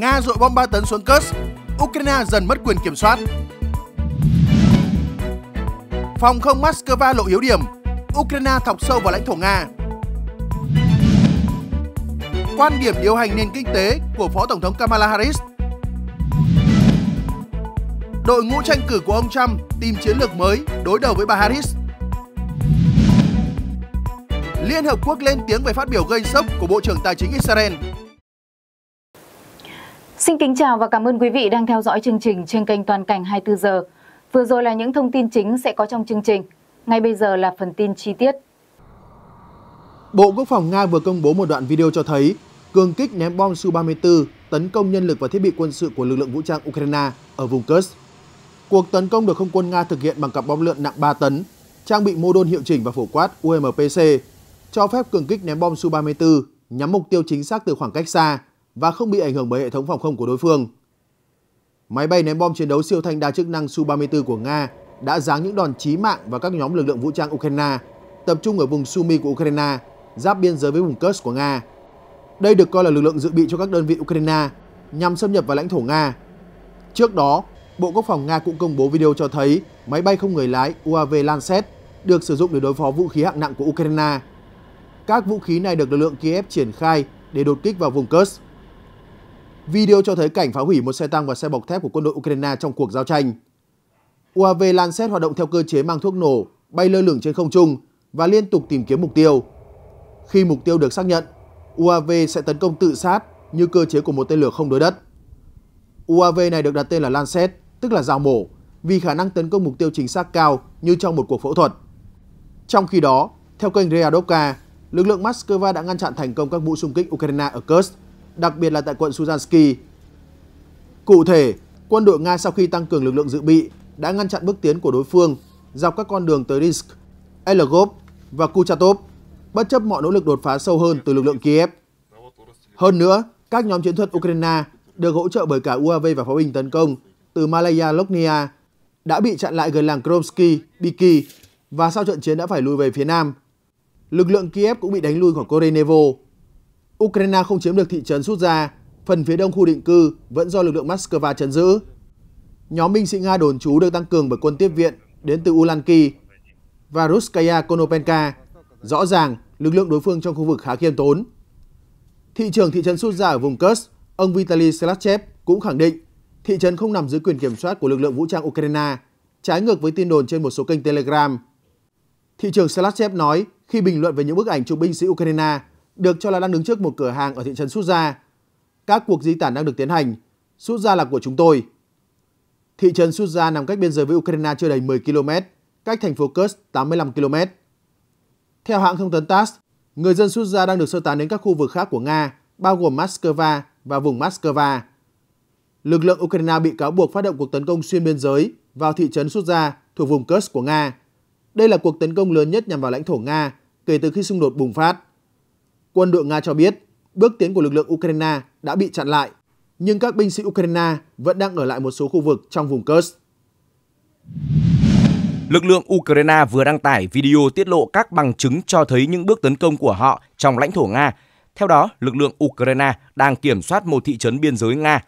Nga dội bom 3 tấn xuống Kursk, Ukraine dần mất quyền kiểm soát. Phòng không Moscow lộ yếu điểm, Ukraine thọc sâu vào lãnh thổ Nga. Quan điểm điều hành nền kinh tế của Phó Tổng thống Kamala Harris Đội ngũ tranh cử của ông Trump tìm chiến lược mới đối đầu với bà Harris Liên Hợp Quốc lên tiếng về phát biểu gây sốc của Bộ trưởng Tài chính Israel Xin kính chào và cảm ơn quý vị đang theo dõi chương trình trên kênh Toàn cảnh 24 giờ. Vừa rồi là những thông tin chính sẽ có trong chương trình. Ngay bây giờ là phần tin chi tiết. Bộ Quốc phòng Nga vừa công bố một đoạn video cho thấy cường kích ném bom Su-34 tấn công nhân lực và thiết bị quân sự của lực lượng vũ trang Ukraine ở vùng Kursk. Cuộc tấn công được không quân Nga thực hiện bằng cặp bom lượn nặng 3 tấn, trang bị mô đun hiệu chỉnh và phổ quát UMPC, cho phép cường kích ném bom Su-34 nhắm mục tiêu chính xác từ khoảng cách xa – và không bị ảnh hưởng bởi hệ thống phòng không của đối phương. Máy bay ném bom chiến đấu siêu thanh đa chức năng Su-34 của Nga đã giáng những đòn chí mạng vào các nhóm lực lượng vũ trang Ukraine, tập trung ở vùng Sumy của Ukraine, giáp biên giới với vùng Kursk của Nga. Đây được coi là lực lượng dự bị cho các đơn vị Ukraine nhằm xâm nhập vào lãnh thổ Nga. Trước đó, Bộ Quốc phòng Nga cũng công bố video cho thấy máy bay không người lái UAV Lancet được sử dụng để đối phó vũ khí hạng nặng của Ukraine. Các vũ khí này được lực lượng Kiev triển khai để đột kích vào vùng Kursk Video cho thấy cảnh phá hủy một xe tăng và xe bọc thép của quân đội Ukraine trong cuộc giao tranh. UAV Lancet hoạt động theo cơ chế mang thuốc nổ, bay lơ lửng trên không trung và liên tục tìm kiếm mục tiêu. Khi mục tiêu được xác nhận, UAV sẽ tấn công tự sát như cơ chế của một tên lửa không đối đất. UAV này được đặt tên là Lancet, tức là dao mổ, vì khả năng tấn công mục tiêu chính xác cao như trong một cuộc phẫu thuật. Trong khi đó, theo kênh Readovka, lực lượng Moscow đã ngăn chặn thành công các vụ xung kích Ukraine ở Kursk đặc biệt là tại quận Suzansky. Cụ thể, quân đội Nga sau khi tăng cường lực lượng dự bị đã ngăn chặn bước tiến của đối phương dọc các con đường tới Rinsk, Elgov và Kuchatov, bất chấp mọi nỗ lực đột phá sâu hơn từ lực lượng Kiev. Hơn nữa, các nhóm chiến thuật Ukraine được hỗ trợ bởi cả UAV và pháo binh tấn công từ Malaya Loknia đã bị chặn lại gần làng Kromsky, Biki và sau trận chiến đã phải lùi về phía nam. Lực lượng Kiev cũng bị đánh lui khỏi Korenevo Ukraine không chiếm được thị trấn Sutja, phần phía đông khu định cư vẫn do lực lượng Moscow chấn giữ. Nhóm binh sĩ Nga đồn trú được tăng cường bởi quân tiếp viện đến từ Ulanki và Ruskaya Konopenka. Rõ ràng, lực lượng đối phương trong khu vực khá khiêm tốn. Thị trưởng thị trấn Sutja ở vùng Kursk, ông Vitaly Selachev cũng khẳng định thị trấn không nằm dưới quyền kiểm soát của lực lượng vũ trang Ukraine, trái ngược với tin đồn trên một số kênh Telegram. Thị trưởng Selachev nói khi bình luận về những bức ảnh chụp binh sĩ Ukraine được cho là đang đứng trước một cửa hàng ở thị trấn Sút Gia. Các cuộc di tản đang được tiến hành. Sút Gia là của chúng tôi. Thị trấn Sút Gia nằm cách biên giới với Ukraine chưa đầy 10 km, cách thành phố Kursk 85 km. Theo hãng thông tấn TASS, người dân Sút Gia đang được sơ tán đến các khu vực khác của Nga, bao gồm Moscow và vùng Moscow. Lực lượng Ukraine bị cáo buộc phát động cuộc tấn công xuyên biên giới vào thị trấn Sút Gia thuộc vùng Kursk của Nga. Đây là cuộc tấn công lớn nhất nhằm vào lãnh thổ Nga kể từ khi xung đột bùng phát. Quân đội Nga cho biết bước tiến của lực lượng Ukraine đã bị chặn lại, nhưng các binh sĩ Ukraine vẫn đang ở lại một số khu vực trong vùng Kursk. Lực lượng Ukraine vừa đăng tải video tiết lộ các bằng chứng cho thấy những bước tấn công của họ trong lãnh thổ Nga. Theo đó, lực lượng Ukraine đang kiểm soát một thị trấn biên giới Nga.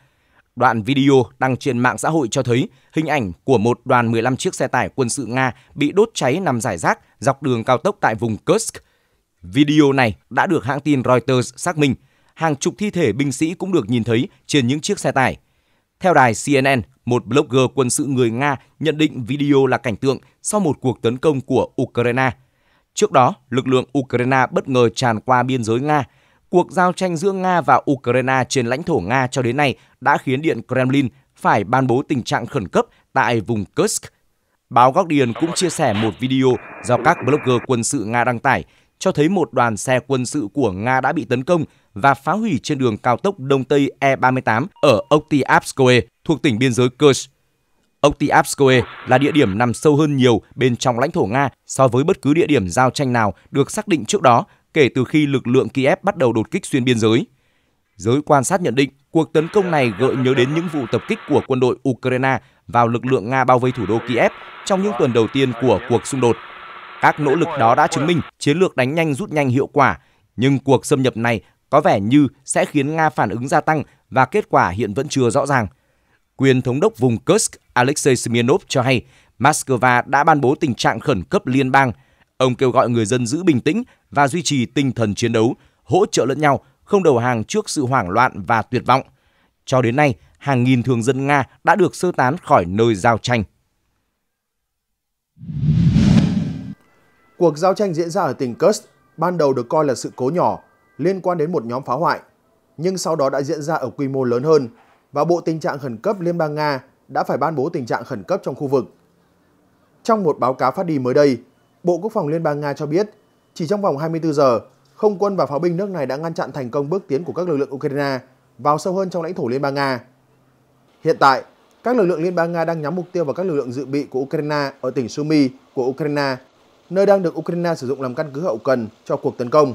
Đoạn video đăng trên mạng xã hội cho thấy hình ảnh của một đoàn 15 chiếc xe tải quân sự Nga bị đốt cháy nằm rải rác dọc đường cao tốc tại vùng Kursk – Video này đã được hãng tin Reuters xác minh. Hàng chục thi thể binh sĩ cũng được nhìn thấy trên những chiếc xe tải. Theo đài CNN, một blogger quân sự người Nga nhận định video là cảnh tượng sau một cuộc tấn công của Ukraine. Trước đó, lực lượng Ukraine bất ngờ tràn qua biên giới Nga. Cuộc giao tranh giữa Nga và Ukraine trên lãnh thổ Nga cho đến nay đã khiến Điện Kremlin phải ban bố tình trạng khẩn cấp tại vùng Kursk. Báo góc điền cũng chia sẻ một video do các blogger quân sự Nga đăng tải cho thấy một đoàn xe quân sự của Nga đã bị tấn công và phá hủy trên đường cao tốc Đông Tây E38 ở Oktyabskoye thuộc tỉnh biên giới Kursk. Oktyabskoye là địa điểm nằm sâu hơn nhiều bên trong lãnh thổ Nga so với bất cứ địa điểm giao tranh nào được xác định trước đó kể từ khi lực lượng Kiev bắt đầu đột kích xuyên biên giới. Giới quan sát nhận định cuộc tấn công này gợi nhớ đến những vụ tập kích của quân đội Ukraine vào lực lượng Nga bao vây thủ đô Kiev trong những tuần đầu tiên của cuộc xung đột các nỗ lực đó đã chứng minh chiến lược đánh nhanh rút nhanh hiệu quả, nhưng cuộc xâm nhập này có vẻ như sẽ khiến Nga phản ứng gia tăng và kết quả hiện vẫn chưa rõ ràng. Quyền thống đốc vùng Kursk Alexei Smirnov cho hay Moscow đã ban bố tình trạng khẩn cấp liên bang. Ông kêu gọi người dân giữ bình tĩnh và duy trì tinh thần chiến đấu, hỗ trợ lẫn nhau, không đầu hàng trước sự hoảng loạn và tuyệt vọng. Cho đến nay, hàng nghìn thường dân Nga đã được sơ tán khỏi nơi giao tranh. Cuộc giao tranh diễn ra ở tỉnh Kursk ban đầu được coi là sự cố nhỏ liên quan đến một nhóm phá hoại, nhưng sau đó đã diễn ra ở quy mô lớn hơn và Bộ Tình trạng Khẩn cấp Liên bang Nga đã phải ban bố tình trạng khẩn cấp trong khu vực. Trong một báo cáo phát đi mới đây, Bộ Quốc phòng Liên bang Nga cho biết chỉ trong vòng 24 giờ, không quân và pháo binh nước này đã ngăn chặn thành công bước tiến của các lực lượng Ukraine vào sâu hơn trong lãnh thổ Liên bang Nga. Hiện tại, các lực lượng Liên bang Nga đang nhắm mục tiêu vào các lực lượng dự bị của Ukraine ở tỉnh Sumy của Ukraine nơi đang được Ukraine sử dụng làm căn cứ hậu cần cho cuộc tấn công.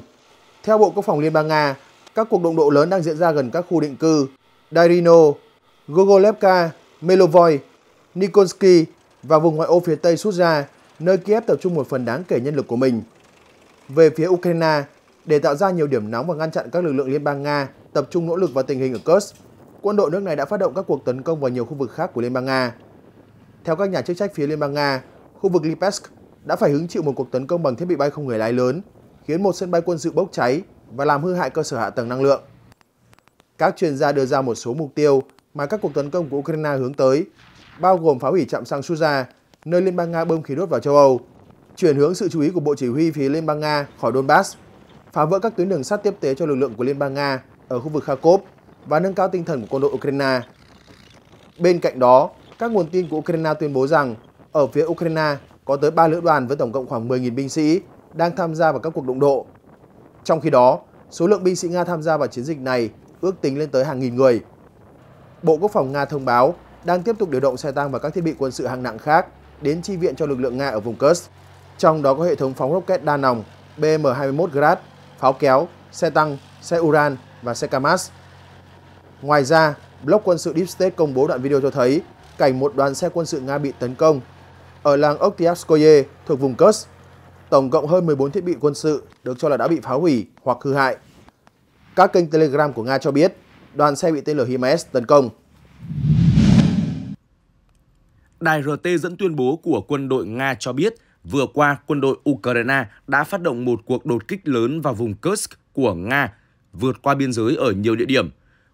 Theo Bộ Quốc phòng Liên bang Nga, các cuộc động độ lớn đang diễn ra gần các khu định cư Darino, Gogolevka, Melovoy, Nikolsky và vùng ngoại ô phía tây Sudja, nơi Kiev tập trung một phần đáng kể nhân lực của mình. Về phía Ukraine, để tạo ra nhiều điểm nóng và ngăn chặn các lực lượng liên bang Nga tập trung nỗ lực vào tình hình ở Kursk, quân đội nước này đã phát động các cuộc tấn công vào nhiều khu vực khác của Liên bang Nga. Theo các nhà chức trách phía Liên bang Nga, khu vực Lipetsk đã phải hứng chịu một cuộc tấn công bằng thiết bị bay không người lái lớn, khiến một sân bay quân sự bốc cháy và làm hư hại cơ sở hạ tầng năng lượng. Các chuyên gia đưa ra một số mục tiêu mà các cuộc tấn công của Ukraine hướng tới, bao gồm phá hủy trạm xăng Suza, nơi Liên bang Nga bơm khí đốt vào châu Âu, chuyển hướng sự chú ý của Bộ Chỉ huy phía Liên bang Nga khỏi Donbass, phá vỡ các tuyến đường sắt tiếp tế cho lực lượng của Liên bang Nga ở khu vực Kharkov và nâng cao tinh thần của quân đội Ukraine. Bên cạnh đó, các nguồn tin của Ukraine tuyên bố rằng ở phía Ukraine có tới 3 lữ đoàn với tổng cộng khoảng 10.000 binh sĩ đang tham gia vào các cuộc đụng độ. Trong khi đó, số lượng binh sĩ Nga tham gia vào chiến dịch này ước tính lên tới hàng nghìn người. Bộ Quốc phòng Nga thông báo đang tiếp tục điều động xe tăng và các thiết bị quân sự hạng nặng khác đến chi viện cho lực lượng Nga ở vùng Kursk, trong đó có hệ thống phóng rocket đa nòng BM-21 Grad, pháo kéo, xe tăng, xe Uran và xe Kamaz. Ngoài ra, blog quân sự Deep State công bố đoạn video cho thấy cảnh một đoàn xe quân sự Nga bị tấn công ở làng Oktyavskoye thuộc vùng Kursk. Tổng cộng hơn 14 thiết bị quân sự được cho là đã bị phá hủy hoặc hư hại. Các kênh Telegram của Nga cho biết đoàn xe bị tên lửa HIMARS tấn công. Đài RT dẫn tuyên bố của quân đội Nga cho biết vừa qua quân đội Ukraine đã phát động một cuộc đột kích lớn vào vùng Kursk của Nga vượt qua biên giới ở nhiều địa điểm.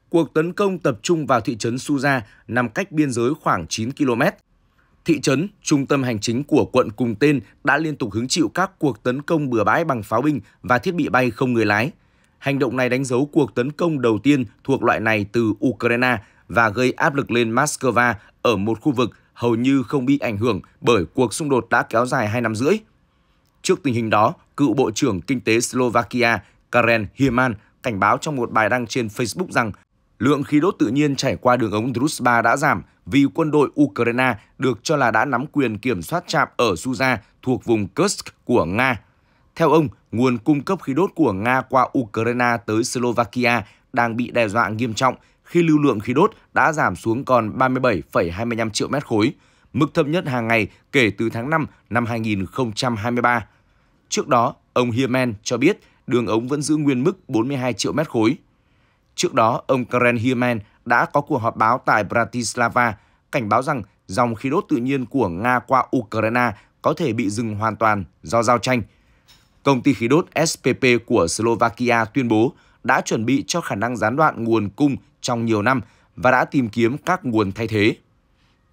Cuộc tấn công tập trung vào thị trấn Suza nằm cách biên giới khoảng 9 km thị trấn, trung tâm hành chính của quận cùng tên đã liên tục hứng chịu các cuộc tấn công bừa bãi bằng pháo binh và thiết bị bay không người lái. Hành động này đánh dấu cuộc tấn công đầu tiên thuộc loại này từ Ukraine và gây áp lực lên Moscow ở một khu vực hầu như không bị ảnh hưởng bởi cuộc xung đột đã kéo dài 2 năm rưỡi. Trước tình hình đó, cựu Bộ trưởng Kinh tế Slovakia Karen Hieman cảnh báo trong một bài đăng trên Facebook rằng lượng khí đốt tự nhiên chảy qua đường ống Druzhba đã giảm vì quân đội Ukraine được cho là đã nắm quyền kiểm soát trạm ở Suza thuộc vùng Kursk của Nga. Theo ông, nguồn cung cấp khí đốt của Nga qua Ukraine tới Slovakia đang bị đe dọa nghiêm trọng khi lưu lượng khí đốt đã giảm xuống còn 37,25 triệu mét khối, mức thấp nhất hàng ngày kể từ tháng 5 năm 2023. Trước đó, ông Hierman cho biết đường ống vẫn giữ nguyên mức 42 triệu mét khối. Trước đó, ông Karen Hierman đã có cuộc họp báo tại Bratislava cảnh báo rằng dòng khí đốt tự nhiên của Nga qua Ukraine có thể bị dừng hoàn toàn do giao tranh. Công ty khí đốt SPP của Slovakia tuyên bố đã chuẩn bị cho khả năng gián đoạn nguồn cung trong nhiều năm và đã tìm kiếm các nguồn thay thế.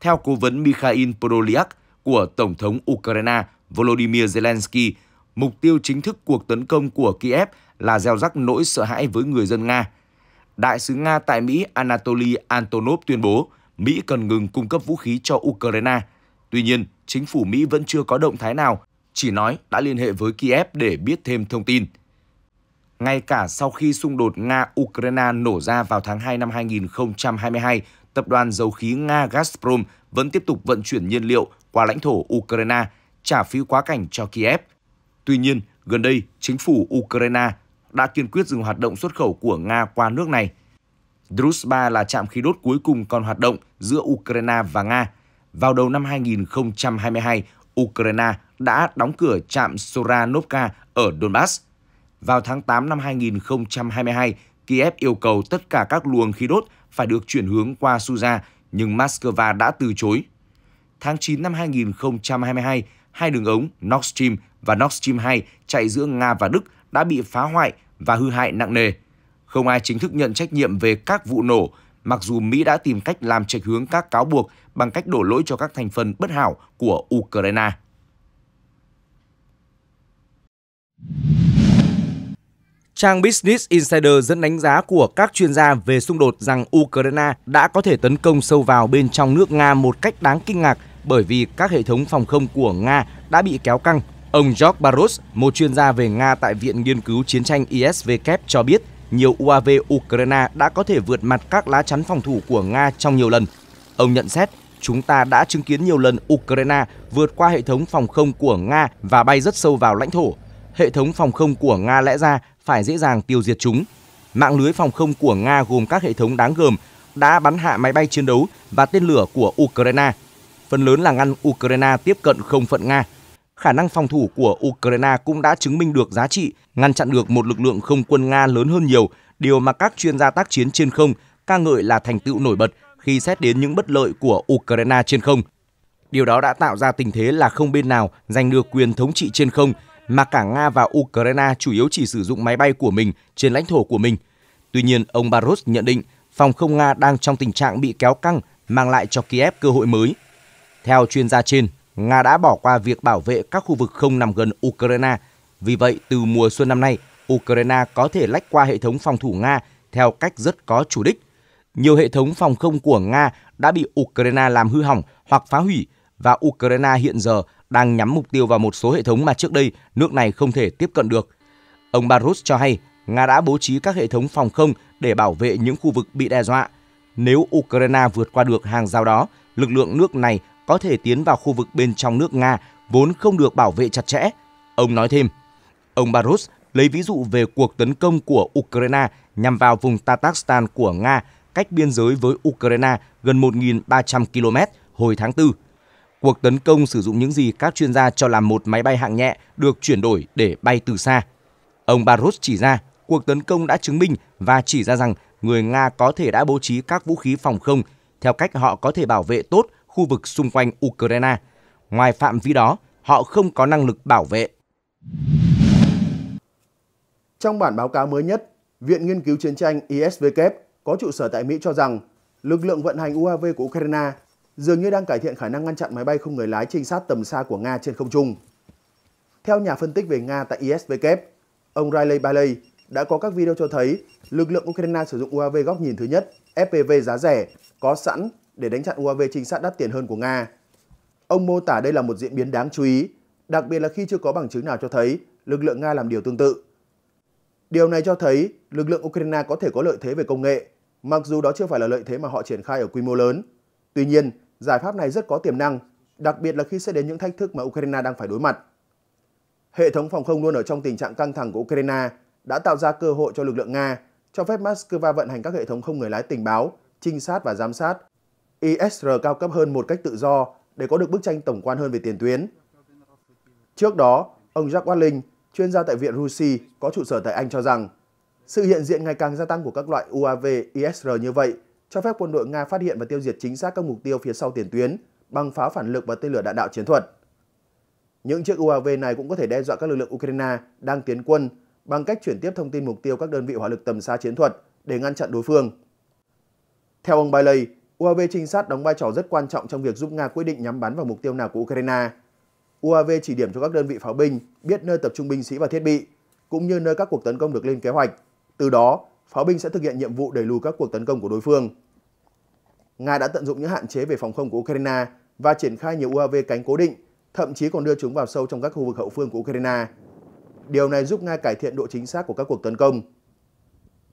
Theo cố vấn Mikhail Podolyak của Tổng thống Ukraine Volodymyr Zelensky, mục tiêu chính thức cuộc tấn công của Kiev là gieo rắc nỗi sợ hãi với người dân Nga – Đại sứ Nga tại Mỹ Anatoly Antonov tuyên bố Mỹ cần ngừng cung cấp vũ khí cho Ukraine. Tuy nhiên, chính phủ Mỹ vẫn chưa có động thái nào, chỉ nói đã liên hệ với Kiev để biết thêm thông tin. Ngay cả sau khi xung đột Nga-Ukraine nổ ra vào tháng 2 năm 2022, tập đoàn dầu khí Nga Gazprom vẫn tiếp tục vận chuyển nhiên liệu qua lãnh thổ Ukraine, trả phí quá cảnh cho Kiev. Tuy nhiên, gần đây, chính phủ Ukraine đã kiên quyết dừng hoạt động xuất khẩu của Nga qua nước này. Druzhba là trạm khí đốt cuối cùng còn hoạt động giữa Ukraine và Nga. Vào đầu năm 2022, Ukraine đã đóng cửa trạm Soranovka ở Donbass. Vào tháng 8 năm 2022, Kiev yêu cầu tất cả các luồng khí đốt phải được chuyển hướng qua Suza, nhưng Moscow đã từ chối. Tháng 9 năm 2022, hai đường ống Nord Stream và Nord Stream 2 chạy giữa Nga và Đức đã bị phá hoại và hư hại nặng nề. Không ai chính thức nhận trách nhiệm về các vụ nổ, mặc dù Mỹ đã tìm cách làm trạch hướng các cáo buộc bằng cách đổ lỗi cho các thành phần bất hảo của Ukraine. Trang Business Insider dẫn đánh giá của các chuyên gia về xung đột rằng Ukraine đã có thể tấn công sâu vào bên trong nước Nga một cách đáng kinh ngạc bởi vì các hệ thống phòng không của Nga đã bị kéo căng Ông George Barros, một chuyên gia về Nga tại Viện Nghiên cứu Chiến tranh ISW cho biết nhiều UAV Ukraine đã có thể vượt mặt các lá chắn phòng thủ của Nga trong nhiều lần. Ông nhận xét, chúng ta đã chứng kiến nhiều lần Ukraine vượt qua hệ thống phòng không của Nga và bay rất sâu vào lãnh thổ. Hệ thống phòng không của Nga lẽ ra phải dễ dàng tiêu diệt chúng. Mạng lưới phòng không của Nga gồm các hệ thống đáng gờm đã bắn hạ máy bay chiến đấu và tên lửa của Ukraine. Phần lớn là ngăn Ukraine tiếp cận không phận Nga khả năng phòng thủ của Ukraine cũng đã chứng minh được giá trị, ngăn chặn được một lực lượng không quân Nga lớn hơn nhiều, điều mà các chuyên gia tác chiến trên không ca ngợi là thành tựu nổi bật khi xét đến những bất lợi của Ukraine trên không. Điều đó đã tạo ra tình thế là không bên nào giành được quyền thống trị trên không, mà cả Nga và Ukraine chủ yếu chỉ sử dụng máy bay của mình trên lãnh thổ của mình. Tuy nhiên, ông Baros nhận định phòng không Nga đang trong tình trạng bị kéo căng, mang lại cho Kiev cơ hội mới. Theo chuyên gia trên, Nga đã bỏ qua việc bảo vệ các khu vực không nằm gần Ukraine. Vì vậy, từ mùa xuân năm nay, Ukraine có thể lách qua hệ thống phòng thủ Nga theo cách rất có chủ đích. Nhiều hệ thống phòng không của Nga đã bị Ukraine làm hư hỏng hoặc phá hủy và Ukraine hiện giờ đang nhắm mục tiêu vào một số hệ thống mà trước đây nước này không thể tiếp cận được. Ông Barus cho hay Nga đã bố trí các hệ thống phòng không để bảo vệ những khu vực bị đe dọa. Nếu Ukraine vượt qua được hàng rào đó, lực lượng nước này có thể tiến vào khu vực bên trong nước Nga vốn không được bảo vệ chặt chẽ. Ông nói thêm, ông Barus lấy ví dụ về cuộc tấn công của Ukraine nhằm vào vùng Tatarstan của Nga cách biên giới với Ukraine gần 1.300 km hồi tháng 4. Cuộc tấn công sử dụng những gì các chuyên gia cho là một máy bay hạng nhẹ được chuyển đổi để bay từ xa. Ông Barus chỉ ra, cuộc tấn công đã chứng minh và chỉ ra rằng người Nga có thể đã bố trí các vũ khí phòng không theo cách họ có thể bảo vệ tốt khu vực xung quanh Ukraine. Ngoài phạm vi đó, họ không có năng lực bảo vệ. Trong bản báo cáo mới nhất, Viện Nghiên cứu Chiến tranh ISVK có trụ sở tại Mỹ cho rằng lực lượng vận hành UAV của Ukraine dường như đang cải thiện khả năng ngăn chặn máy bay không người lái trinh sát tầm xa của Nga trên không trung. Theo nhà phân tích về Nga tại ISVK, ông Riley Bailey đã có các video cho thấy lực lượng Ukraine sử dụng UAV góc nhìn thứ nhất FPV giá rẻ có sẵn để đánh chặn UAV trinh sát đắt tiền hơn của Nga. Ông mô tả đây là một diễn biến đáng chú ý, đặc biệt là khi chưa có bằng chứng nào cho thấy lực lượng Nga làm điều tương tự. Điều này cho thấy lực lượng Ukraine có thể có lợi thế về công nghệ, mặc dù đó chưa phải là lợi thế mà họ triển khai ở quy mô lớn. Tuy nhiên, giải pháp này rất có tiềm năng, đặc biệt là khi sẽ đến những thách thức mà Ukraine đang phải đối mặt. Hệ thống phòng không luôn ở trong tình trạng căng thẳng của Ukraine đã tạo ra cơ hội cho lực lượng Nga, cho phép Moscow vận hành các hệ thống không người lái tình báo, trinh sát và giám sát ISR cao cấp hơn một cách tự do để có được bức tranh tổng quan hơn về tiền tuyến. Trước đó, ông Jack Watling, chuyên gia tại Viện Rusi có trụ sở tại Anh cho rằng, sự hiện diện ngày càng gia tăng của các loại UAV ISR như vậy cho phép quân đội Nga phát hiện và tiêu diệt chính xác các mục tiêu phía sau tiền tuyến bằng pháo phản lực và tên lửa đạn đạo chiến thuật. Những chiếc UAV này cũng có thể đe dọa các lực lượng Ukraine đang tiến quân bằng cách chuyển tiếp thông tin mục tiêu các đơn vị hỏa lực tầm xa chiến thuật để ngăn chặn đối phương. Theo ông Bailey, UAV trinh sát đóng vai trò rất quan trọng trong việc giúp Nga quyết định nhắm bắn vào mục tiêu nào của Ukraine. UAV chỉ điểm cho các đơn vị pháo binh biết nơi tập trung binh sĩ và thiết bị, cũng như nơi các cuộc tấn công được lên kế hoạch. Từ đó, pháo binh sẽ thực hiện nhiệm vụ đẩy lùi các cuộc tấn công của đối phương. Nga đã tận dụng những hạn chế về phòng không của Ukraine và triển khai nhiều UAV cánh cố định, thậm chí còn đưa chúng vào sâu trong các khu vực hậu phương của Ukraine. Điều này giúp Nga cải thiện độ chính xác của các cuộc tấn công.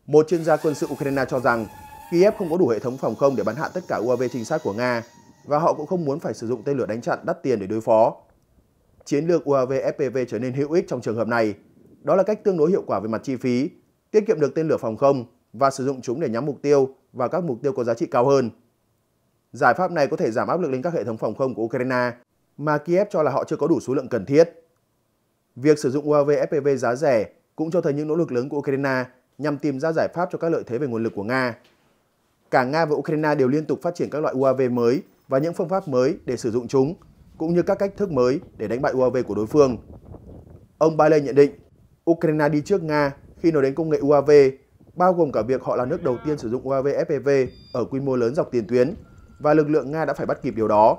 Một chuyên gia quân sự Ukraine cho rằng Kiev không có đủ hệ thống phòng không để bắn hạ tất cả UAV trinh sát của Nga và họ cũng không muốn phải sử dụng tên lửa đánh chặn đắt tiền để đối phó. Chiến lược UAV FPV trở nên hữu ích trong trường hợp này. Đó là cách tương đối hiệu quả về mặt chi phí, tiết kiệm được tên lửa phòng không và sử dụng chúng để nhắm mục tiêu và các mục tiêu có giá trị cao hơn. Giải pháp này có thể giảm áp lực lên các hệ thống phòng không của Ukraine mà Kiev cho là họ chưa có đủ số lượng cần thiết. Việc sử dụng UAV FPV giá rẻ cũng cho thấy những nỗ lực lớn của Ukraine nhằm tìm ra giải pháp cho các lợi thế về nguồn lực của Nga Cả Nga và Ukraine đều liên tục phát triển các loại UAV mới và những phương pháp mới để sử dụng chúng, cũng như các cách thức mới để đánh bại UAV của đối phương. Ông Bailey nhận định, Ukraine đi trước Nga khi nói đến công nghệ UAV, bao gồm cả việc họ là nước đầu tiên sử dụng UAV FPV e ở quy mô lớn dọc tiền tuyến, và lực lượng Nga đã phải bắt kịp điều đó.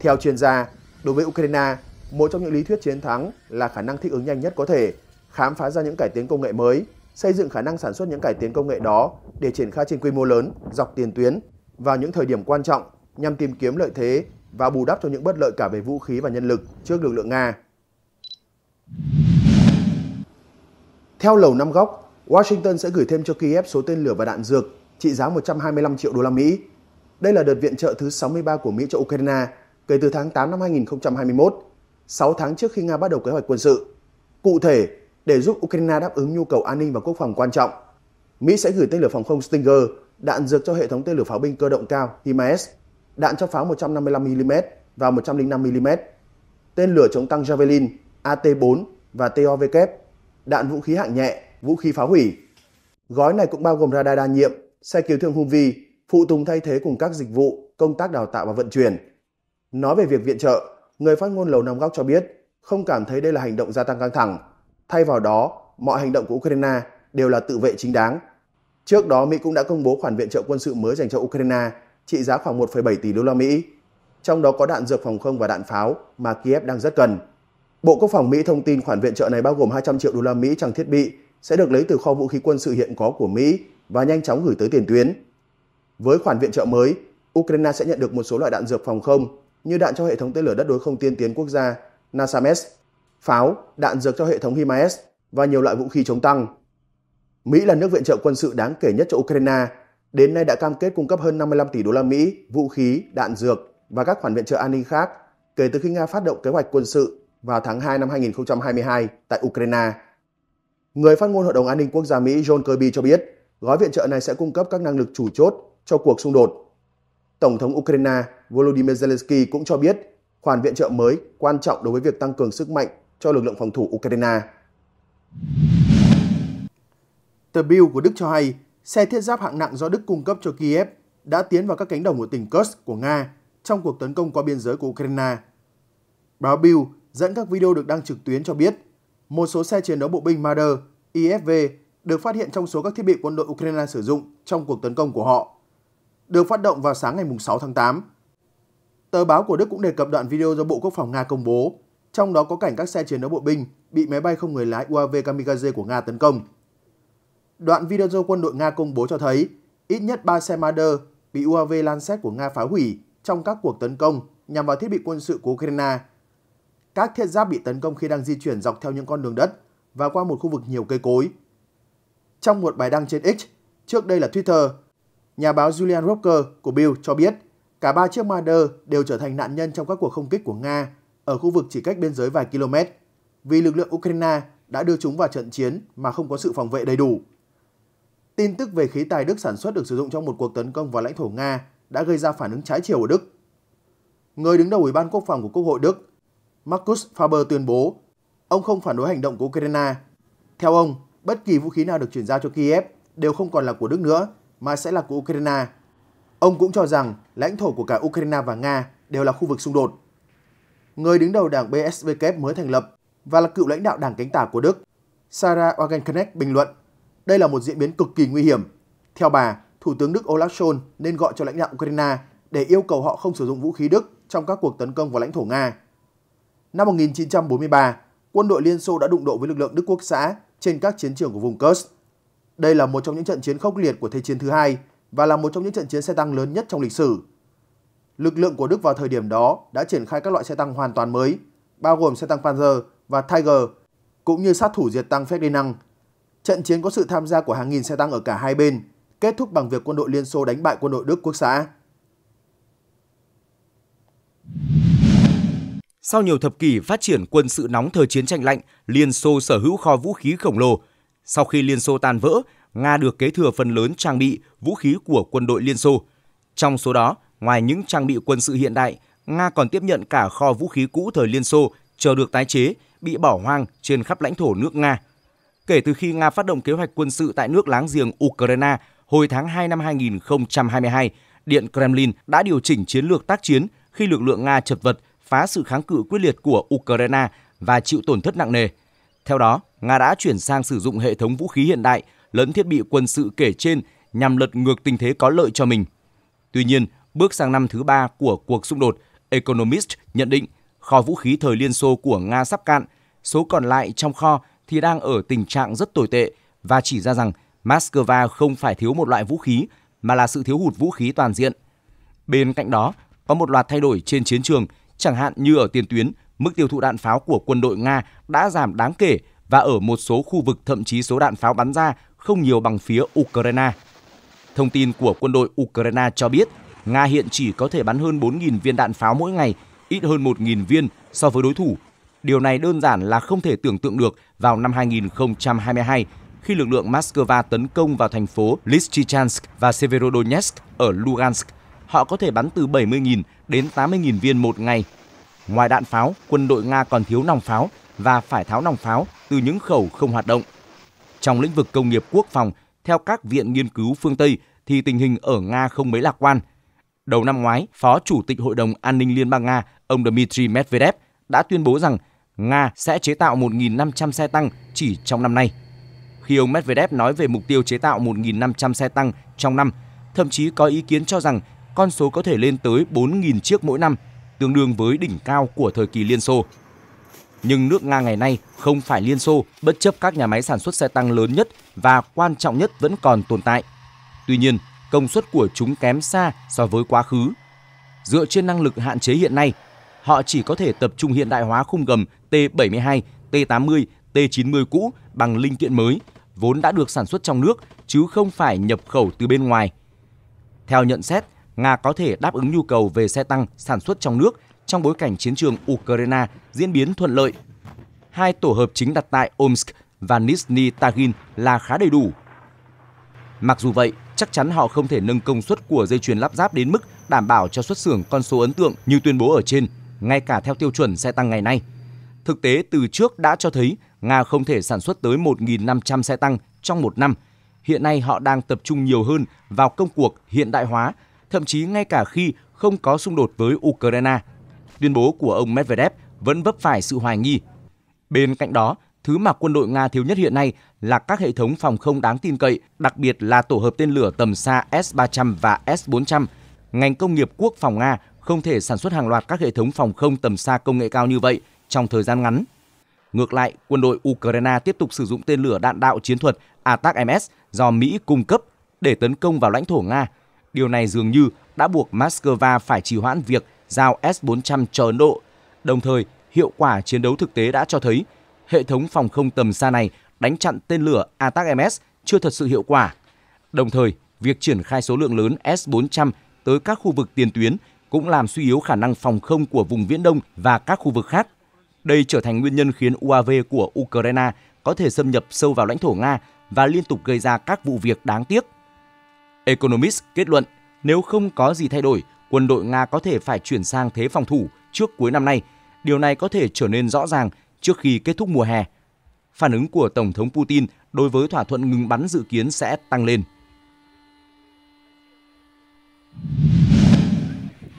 Theo chuyên gia, đối với Ukraine, một trong những lý thuyết chiến thắng là khả năng thích ứng nhanh nhất có thể, khám phá ra những cải tiến công nghệ mới xây dựng khả năng sản xuất những cải tiến công nghệ đó để triển khai trên quy mô lớn, dọc tiền tuyến vào những thời điểm quan trọng nhằm tìm kiếm lợi thế và bù đắp cho những bất lợi cả về vũ khí và nhân lực trước lực lượng Nga. Theo Lầu Năm Góc, Washington sẽ gửi thêm cho Kiev số tên lửa và đạn dược trị giá 125 triệu đô la Mỹ. Đây là đợt viện trợ thứ 63 của Mỹ cho Ukraine kể từ tháng 8 năm 2021, 6 tháng trước khi Nga bắt đầu kế hoạch quân sự. Cụ thể, để giúp Ukraine đáp ứng nhu cầu an ninh và quốc phòng quan trọng. Mỹ sẽ gửi tên lửa phòng không Stinger, đạn dược cho hệ thống tên lửa pháo binh cơ động cao HIMARS, đạn cho pháo 155mm và 105mm, tên lửa chống tăng Javelin AT-4 và TOVK, đạn vũ khí hạng nhẹ, vũ khí phá hủy. Gói này cũng bao gồm radar đa nhiệm, xe cứu thương Humvee, phụ tùng thay thế cùng các dịch vụ, công tác đào tạo và vận chuyển. Nói về việc viện trợ, người phát ngôn Lầu Năm Góc cho biết không cảm thấy đây là hành động gia tăng căng thẳng Thay vào đó, mọi hành động của Ukraine đều là tự vệ chính đáng. Trước đó, Mỹ cũng đã công bố khoản viện trợ quân sự mới dành cho Ukraine, trị giá khoảng 1,7 tỷ đô la Mỹ, trong đó có đạn dược phòng không và đạn pháo mà Kiev đang rất cần. Bộ Quốc phòng Mỹ thông tin khoản viện trợ này bao gồm 200 triệu đô la Mỹ trang thiết bị sẽ được lấy từ kho vũ khí quân sự hiện có của Mỹ và nhanh chóng gửi tới tiền tuyến. Với khoản viện trợ mới, Ukraine sẽ nhận được một số loại đạn dược phòng không như đạn cho hệ thống tên lửa đất đối không tiên tiến quốc gia NASAMS pháo, đạn dược cho hệ thống HIMARS và nhiều loại vũ khí chống tăng. Mỹ là nước viện trợ quân sự đáng kể nhất cho Ukraine, đến nay đã cam kết cung cấp hơn 55 tỷ đô la Mỹ, vũ khí, đạn dược và các khoản viện trợ an ninh khác kể từ khi Nga phát động kế hoạch quân sự vào tháng 2 năm 2022 tại Ukraine. Người phát ngôn Hội đồng An ninh Quốc gia Mỹ John Kirby cho biết, gói viện trợ này sẽ cung cấp các năng lực chủ chốt cho cuộc xung đột. Tổng thống Ukraine Volodymyr Zelensky cũng cho biết khoản viện trợ mới quan trọng đối với việc tăng cường sức mạnh cho lực lượng phòng thủ Ukraine. Tờ Bill của Đức cho hay, xe thiết giáp hạng nặng do Đức cung cấp cho Kiev đã tiến vào các cánh đồng ở tỉnh Kursk của Nga trong cuộc tấn công qua biên giới của Ukraine. Báo Bill dẫn các video được đăng trực tuyến cho biết, một số xe chiến đấu bộ binh Marder, IFV được phát hiện trong số các thiết bị quân đội Ukraine sử dụng trong cuộc tấn công của họ. Được phát động vào sáng ngày 6 tháng 8. Tờ báo của Đức cũng đề cập đoạn video do Bộ Quốc phòng Nga công bố trong đó có cảnh các xe chiến đấu bộ binh bị máy bay không người lái UAV kamikaze của Nga tấn công. Đoạn video do quân đội Nga công bố cho thấy ít nhất 3 xe Marder bị UAV Lancet của Nga phá hủy trong các cuộc tấn công nhằm vào thiết bị quân sự của Ukraine. Các thiết giáp bị tấn công khi đang di chuyển dọc theo những con đường đất và qua một khu vực nhiều cây cối. Trong một bài đăng trên X, trước đây là Twitter, nhà báo Julian Rocker của Bill cho biết cả ba chiếc Marder đều trở thành nạn nhân trong các cuộc không kích của Nga ở khu vực chỉ cách biên giới vài km vì lực lượng Ukraine đã đưa chúng vào trận chiến mà không có sự phòng vệ đầy đủ. Tin tức về khí tài Đức sản xuất được sử dụng trong một cuộc tấn công vào lãnh thổ Nga đã gây ra phản ứng trái chiều ở Đức. Người đứng đầu Ủy ban Quốc phòng của Quốc hội Đức, Markus Faber tuyên bố ông không phản đối hành động của Ukraine. Theo ông, bất kỳ vũ khí nào được chuyển giao cho Kiev đều không còn là của Đức nữa mà sẽ là của Ukraine. Ông cũng cho rằng lãnh thổ của cả Ukraine và Nga đều là khu vực xung đột người đứng đầu đảng BSWK e mới thành lập và là cựu lãnh đạo đảng cánh tả của Đức. Sarah Wagenknecht bình luận, đây là một diễn biến cực kỳ nguy hiểm. Theo bà, Thủ tướng Đức Olaf Scholz nên gọi cho lãnh đạo Ukraine để yêu cầu họ không sử dụng vũ khí Đức trong các cuộc tấn công vào lãnh thổ Nga. Năm 1943, quân đội Liên Xô đã đụng độ với lực lượng Đức Quốc xã trên các chiến trường của vùng Kursk. Đây là một trong những trận chiến khốc liệt của Thế chiến thứ hai và là một trong những trận chiến xe tăng lớn nhất trong lịch sử. Lực lượng của Đức vào thời điểm đó đã triển khai các loại xe tăng hoàn toàn mới, bao gồm xe tăng Panzer và Tiger, cũng như sát thủ diệt tăng Ferdinand. Trận chiến có sự tham gia của hàng nghìn xe tăng ở cả hai bên, kết thúc bằng việc quân đội Liên Xô đánh bại quân đội Đức quốc xã. Sau nhiều thập kỷ phát triển quân sự nóng thời chiến tranh lạnh, Liên Xô sở hữu kho vũ khí khổng lồ. Sau khi Liên Xô tan vỡ, Nga được kế thừa phần lớn trang bị, vũ khí của quân đội Liên Xô. Trong số đó, Ngoài những trang bị quân sự hiện đại, Nga còn tiếp nhận cả kho vũ khí cũ thời Liên Xô chờ được tái chế, bị bỏ hoang trên khắp lãnh thổ nước Nga. Kể từ khi Nga phát động kế hoạch quân sự tại nước láng giềng Ukraine hồi tháng 2 năm 2022, Điện Kremlin đã điều chỉnh chiến lược tác chiến khi lực lượng Nga chật vật phá sự kháng cự quyết liệt của Ukraine và chịu tổn thất nặng nề. Theo đó, Nga đã chuyển sang sử dụng hệ thống vũ khí hiện đại lẫn thiết bị quân sự kể trên nhằm lật ngược tình thế có lợi cho mình. Tuy nhiên, bước sang năm thứ ba của cuộc xung đột, Economist nhận định kho vũ khí thời Liên Xô của Nga sắp cạn, số còn lại trong kho thì đang ở tình trạng rất tồi tệ và chỉ ra rằng Moscow không phải thiếu một loại vũ khí mà là sự thiếu hụt vũ khí toàn diện. Bên cạnh đó, có một loạt thay đổi trên chiến trường, chẳng hạn như ở tiền tuyến, mức tiêu thụ đạn pháo của quân đội Nga đã giảm đáng kể và ở một số khu vực thậm chí số đạn pháo bắn ra không nhiều bằng phía Ukraine. Thông tin của quân đội Ukraine cho biết Nga hiện chỉ có thể bắn hơn 4.000 viên đạn pháo mỗi ngày, ít hơn 1.000 viên so với đối thủ. Điều này đơn giản là không thể tưởng tượng được vào năm 2022 khi lực lượng Moscow tấn công vào thành phố Lysychansk và Severodonetsk ở Lugansk. Họ có thể bắn từ 70.000 đến 80.000 viên một ngày. Ngoài đạn pháo, quân đội Nga còn thiếu nòng pháo và phải tháo nòng pháo từ những khẩu không hoạt động. Trong lĩnh vực công nghiệp quốc phòng, theo các viện nghiên cứu phương Tây thì tình hình ở Nga không mấy lạc quan – Đầu năm ngoái, Phó Chủ tịch Hội đồng An ninh Liên bang Nga, ông Dmitry Medvedev đã tuyên bố rằng Nga sẽ chế tạo 1.500 xe tăng chỉ trong năm nay. Khi ông Medvedev nói về mục tiêu chế tạo 1.500 xe tăng trong năm, thậm chí có ý kiến cho rằng con số có thể lên tới 4.000 chiếc mỗi năm, tương đương với đỉnh cao của thời kỳ Liên Xô. Nhưng nước Nga ngày nay không phải Liên Xô, bất chấp các nhà máy sản xuất xe tăng lớn nhất và quan trọng nhất vẫn còn tồn tại. Tuy nhiên, công suất của chúng kém xa so với quá khứ. Dựa trên năng lực hạn chế hiện nay, họ chỉ có thể tập trung hiện đại hóa khung gầm T72, T80, T90 cũ bằng linh kiện mới vốn đã được sản xuất trong nước chứ không phải nhập khẩu từ bên ngoài. Theo nhận xét, Nga có thể đáp ứng nhu cầu về xe tăng sản xuất trong nước trong bối cảnh chiến trường Ukraine diễn biến thuận lợi. Hai tổ hợp chính đặt tại Omsk và Nizhny Tagil là khá đầy đủ. Mặc dù vậy, chắc chắn họ không thể nâng công suất của dây chuyền lắp ráp đến mức đảm bảo cho xuất xưởng con số ấn tượng như tuyên bố ở trên, ngay cả theo tiêu chuẩn xe tăng ngày nay. Thực tế từ trước đã cho thấy Nga không thể sản xuất tới 1.500 xe tăng trong một năm. Hiện nay họ đang tập trung nhiều hơn vào công cuộc hiện đại hóa, thậm chí ngay cả khi không có xung đột với Ukraine. Tuyên bố của ông Medvedev vẫn vấp phải sự hoài nghi. Bên cạnh đó, thứ mà quân đội Nga thiếu nhất hiện nay là các hệ thống phòng không đáng tin cậy, đặc biệt là tổ hợp tên lửa tầm xa S-300 và S-400. Ngành công nghiệp quốc phòng Nga không thể sản xuất hàng loạt các hệ thống phòng không tầm xa công nghệ cao như vậy trong thời gian ngắn. Ngược lại, quân đội Ukraine tiếp tục sử dụng tên lửa đạn đạo chiến thuật ATACMS do Mỹ cung cấp để tấn công vào lãnh thổ Nga. Điều này dường như đã buộc Moscow phải trì hoãn việc giao S-400 cho Ấn Độ. Đồng thời, hiệu quả chiến đấu thực tế đã cho thấy hệ thống phòng không tầm xa này đánh chặn tên lửa ATACMS chưa thật sự hiệu quả. Đồng thời, việc triển khai số lượng lớn S-400 tới các khu vực tiền tuyến cũng làm suy yếu khả năng phòng không của vùng Viễn Đông và các khu vực khác. Đây trở thành nguyên nhân khiến UAV của Ukraine có thể xâm nhập sâu vào lãnh thổ Nga và liên tục gây ra các vụ việc đáng tiếc. Economist kết luận, nếu không có gì thay đổi, quân đội Nga có thể phải chuyển sang thế phòng thủ trước cuối năm nay. Điều này có thể trở nên rõ ràng trước khi kết thúc mùa hè. Phản ứng của Tổng thống Putin đối với thỏa thuận ngừng bắn dự kiến sẽ tăng lên.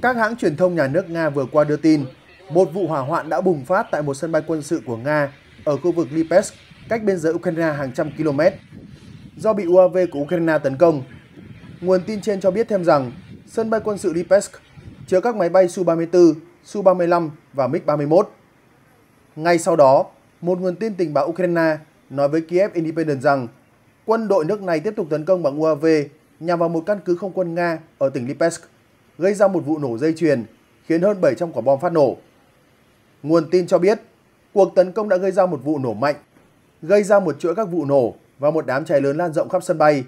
Các hãng truyền thông nhà nước Nga vừa qua đưa tin, một vụ hỏa hoạn đã bùng phát tại một sân bay quân sự của Nga ở khu vực Lipetsk, cách biên giới Ukraine hàng trăm km, do bị UAV của Ukraine tấn công. Nguồn tin trên cho biết thêm rằng, sân bay quân sự Lipetsk chứa các máy bay Su-34, Su-35 và MiG-31. Ngay sau đó, một nguồn tin tình báo Ukraine nói với Kiev Independent rằng quân đội nước này tiếp tục tấn công bằng UAV nhằm vào một căn cứ không quân Nga ở tỉnh Lipetsk, gây ra một vụ nổ dây chuyền khiến hơn 700 quả bom phát nổ. Nguồn tin cho biết, cuộc tấn công đã gây ra một vụ nổ mạnh, gây ra một chuỗi các vụ nổ và một đám cháy lớn lan rộng khắp sân bay.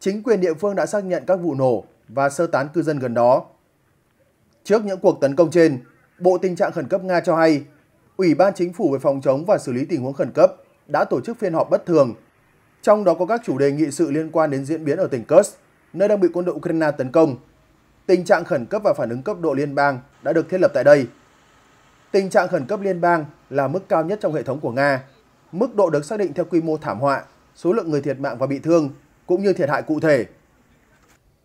Chính quyền địa phương đã xác nhận các vụ nổ và sơ tán cư dân gần đó. Trước những cuộc tấn công trên, Bộ Tình trạng Khẩn cấp Nga cho hay Ủy ban Chính phủ về phòng chống và xử lý tình huống khẩn cấp đã tổ chức phiên họp bất thường. Trong đó có các chủ đề nghị sự liên quan đến diễn biến ở tỉnh Kursk, nơi đang bị quân đội Ukraine tấn công. Tình trạng khẩn cấp và phản ứng cấp độ liên bang đã được thiết lập tại đây. Tình trạng khẩn cấp liên bang là mức cao nhất trong hệ thống của Nga. Mức độ được xác định theo quy mô thảm họa, số lượng người thiệt mạng và bị thương, cũng như thiệt hại cụ thể.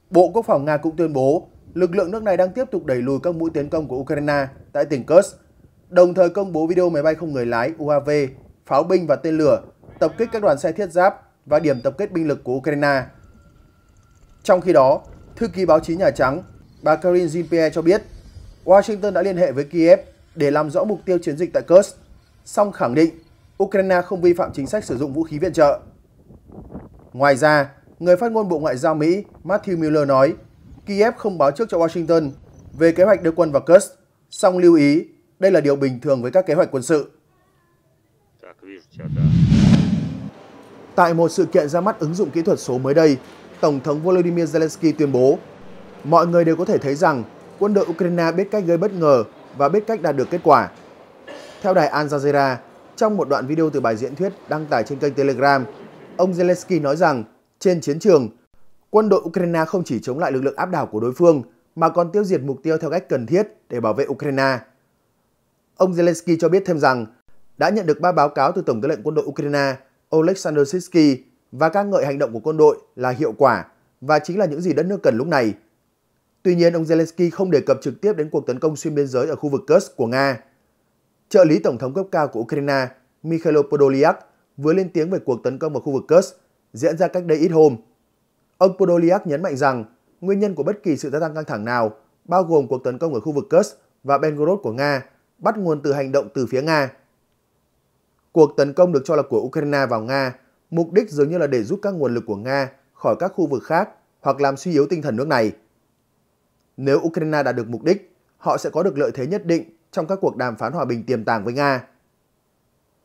Bộ Quốc phòng Nga cũng tuyên bố lực lượng nước này đang tiếp tục đẩy lùi các mũi tiến công của Ukraine tại tỉnh Kursk đồng thời công bố video máy bay không người lái UAV, pháo binh và tên lửa, tập kích các đoàn xe thiết giáp và điểm tập kết binh lực của Ukraine. Trong khi đó, thư ký báo chí Nhà Trắng, bà Karine Jean-Pierre cho biết, Washington đã liên hệ với Kiev để làm rõ mục tiêu chiến dịch tại Kursk, song khẳng định Ukraine không vi phạm chính sách sử dụng vũ khí viện trợ. Ngoài ra, người phát ngôn Bộ Ngoại giao Mỹ Matthew Miller nói, Kiev không báo trước cho Washington về kế hoạch đưa quân vào Kursk, song lưu ý đây là điều bình thường với các kế hoạch quân sự. Tại một sự kiện ra mắt ứng dụng kỹ thuật số mới đây, Tổng thống Volodymyr Zelensky tuyên bố Mọi người đều có thể thấy rằng quân đội Ukraine biết cách gây bất ngờ và biết cách đạt được kết quả. Theo đài Al Jazeera, trong một đoạn video từ bài diễn thuyết đăng tải trên kênh Telegram, ông Zelensky nói rằng trên chiến trường, quân đội Ukraine không chỉ chống lại lực lượng áp đảo của đối phương mà còn tiêu diệt mục tiêu theo cách cần thiết để bảo vệ Ukraine. Ông Zelensky cho biết thêm rằng đã nhận được ba báo cáo từ Tổng tư lệnh quân đội Ukraine Oleksandr Sitsky và ca ngợi hành động của quân đội là hiệu quả và chính là những gì đất nước cần lúc này. Tuy nhiên, ông Zelensky không đề cập trực tiếp đến cuộc tấn công xuyên biên giới ở khu vực Kursk của Nga. Trợ lý Tổng thống cấp cao của Ukraine Mikhailo Podolyak vừa lên tiếng về cuộc tấn công ở khu vực Kursk diễn ra cách đây ít hôm. Ông Podolyak nhấn mạnh rằng nguyên nhân của bất kỳ sự gia tăng căng thẳng nào, bao gồm cuộc tấn công ở khu vực Kursk và Belgorod của Nga, bắt nguồn từ hành động từ phía Nga. Cuộc tấn công được cho là của Ukraine vào Nga, mục đích dường như là để giúp các nguồn lực của Nga khỏi các khu vực khác hoặc làm suy yếu tinh thần nước này. Nếu Ukraine đạt được mục đích, họ sẽ có được lợi thế nhất định trong các cuộc đàm phán hòa bình tiềm tàng với Nga.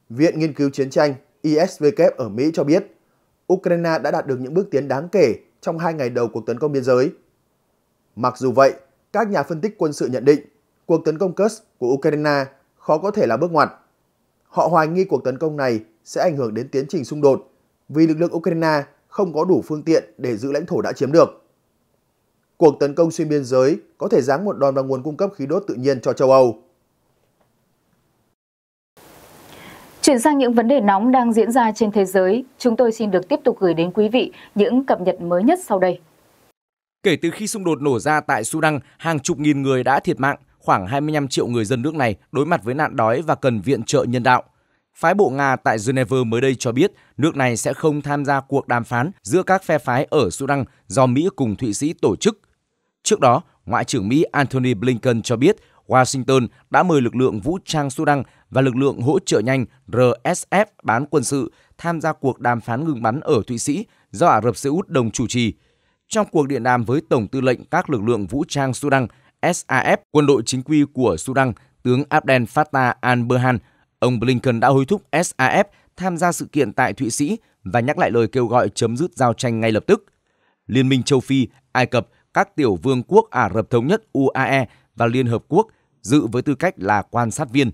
Viện Nghiên cứu Chiến tranh ISVK ở Mỹ cho biết, Ukraine đã đạt được những bước tiến đáng kể trong hai ngày đầu cuộc tấn công biên giới. Mặc dù vậy, các nhà phân tích quân sự nhận định cuộc tấn công Kursk của Ukraine khó có thể là bước ngoặt. Họ hoài nghi cuộc tấn công này sẽ ảnh hưởng đến tiến trình xung đột vì lực lượng Ukraine không có đủ phương tiện để giữ lãnh thổ đã chiếm được. Cuộc tấn công xuyên biên giới có thể giáng một đòn vào nguồn cung cấp khí đốt tự nhiên cho châu Âu. Chuyển sang những vấn đề nóng đang diễn ra trên thế giới, chúng tôi xin được tiếp tục gửi đến quý vị những cập nhật mới nhất sau đây. Kể từ khi xung đột nổ ra tại Sudan, hàng chục nghìn người đã thiệt mạng, khoảng 25 triệu người dân nước này đối mặt với nạn đói và cần viện trợ nhân đạo. Phái bộ Nga tại Geneva mới đây cho biết nước này sẽ không tham gia cuộc đàm phán giữa các phe phái ở Sudan do Mỹ cùng Thụy Sĩ tổ chức. Trước đó, Ngoại trưởng Mỹ Antony Blinken cho biết Washington đã mời lực lượng vũ trang Sudan và lực lượng hỗ trợ nhanh RSF bán quân sự tham gia cuộc đàm phán ngừng bắn ở Thụy Sĩ do Ả Rập Xê Út đồng chủ trì. Trong cuộc điện đàm với Tổng tư lệnh các lực lượng vũ trang Sudan, SAF, quân đội chính quy của Sudan, tướng Abdel Fattah al-Burhan, ông Blinken đã hối thúc SAF tham gia sự kiện tại Thụy Sĩ và nhắc lại lời kêu gọi chấm dứt giao tranh ngay lập tức. Liên minh châu Phi, Ai Cập, các tiểu vương quốc Ả Rập Thống Nhất UAE và Liên Hợp Quốc dự với tư cách là quan sát viên.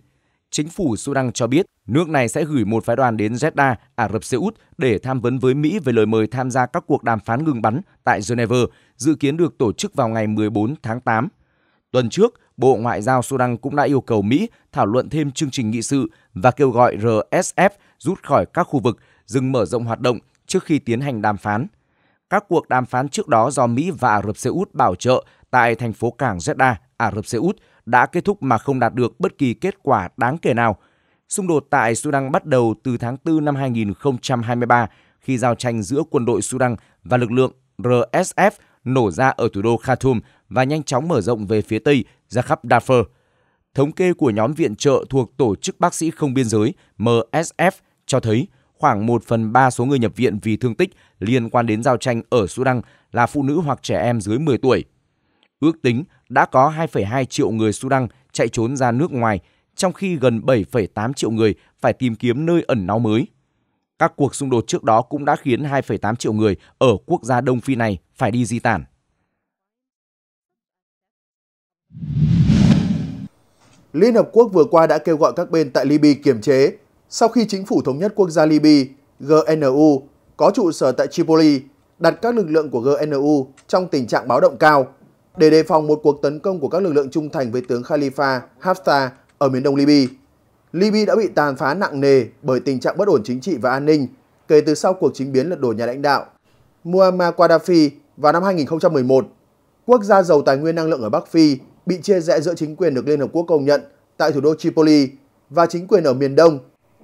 Chính phủ Sudan cho biết nước này sẽ gửi một phái đoàn đến Jeddah, Ả Rập Xê Út để tham vấn với Mỹ về lời mời tham gia các cuộc đàm phán ngừng bắn tại Geneva, dự kiến được tổ chức vào ngày 14 tháng 8. Tuần trước, Bộ Ngoại giao Sudan cũng đã yêu cầu Mỹ thảo luận thêm chương trình nghị sự và kêu gọi RSF rút khỏi các khu vực, dừng mở rộng hoạt động trước khi tiến hành đàm phán. Các cuộc đàm phán trước đó do Mỹ và Ả Rập Xê Út bảo trợ tại thành phố cảng Jeddah, Ả Rập Xê Út đã kết thúc mà không đạt được bất kỳ kết quả đáng kể nào. Xung đột tại Sudan bắt đầu từ tháng 4 năm 2023 khi giao tranh giữa quân đội Sudan và lực lượng RSF nổ ra ở thủ đô Khartoum và nhanh chóng mở rộng về phía Tây ra khắp Darfur. Thống kê của nhóm viện trợ thuộc Tổ chức Bác sĩ Không Biên giới MSF cho thấy khoảng 1 phần 3 số người nhập viện vì thương tích liên quan đến giao tranh ở Sudan là phụ nữ hoặc trẻ em dưới 10 tuổi. Ước tính đã có 2,2 triệu người Sudan chạy trốn ra nước ngoài, trong khi gần 7,8 triệu người phải tìm kiếm nơi ẩn náu mới. Các cuộc xung đột trước đó cũng đã khiến 2,8 triệu người ở quốc gia Đông Phi này phải đi di tản. Liên Hợp Quốc vừa qua đã kêu gọi các bên tại Libya kiềm chế sau khi chính phủ thống nhất quốc gia Libya GNU có trụ sở tại Tripoli đặt các lực lượng của GNU trong tình trạng báo động cao để đề phòng một cuộc tấn công của các lực lượng trung thành với tướng Khalifa Haftar ở miền đông Libya. Libya đã bị tàn phá nặng nề bởi tình trạng bất ổn chính trị và an ninh kể từ sau cuộc chính biến lật đổ nhà lãnh đạo Muammar Gaddafi vào năm 2011. Quốc gia giàu tài nguyên năng lượng ở Bắc Phi bị chia rẽ giữa chính quyền được Liên Hợp Quốc công nhận tại thủ đô Tripoli và chính quyền ở miền đông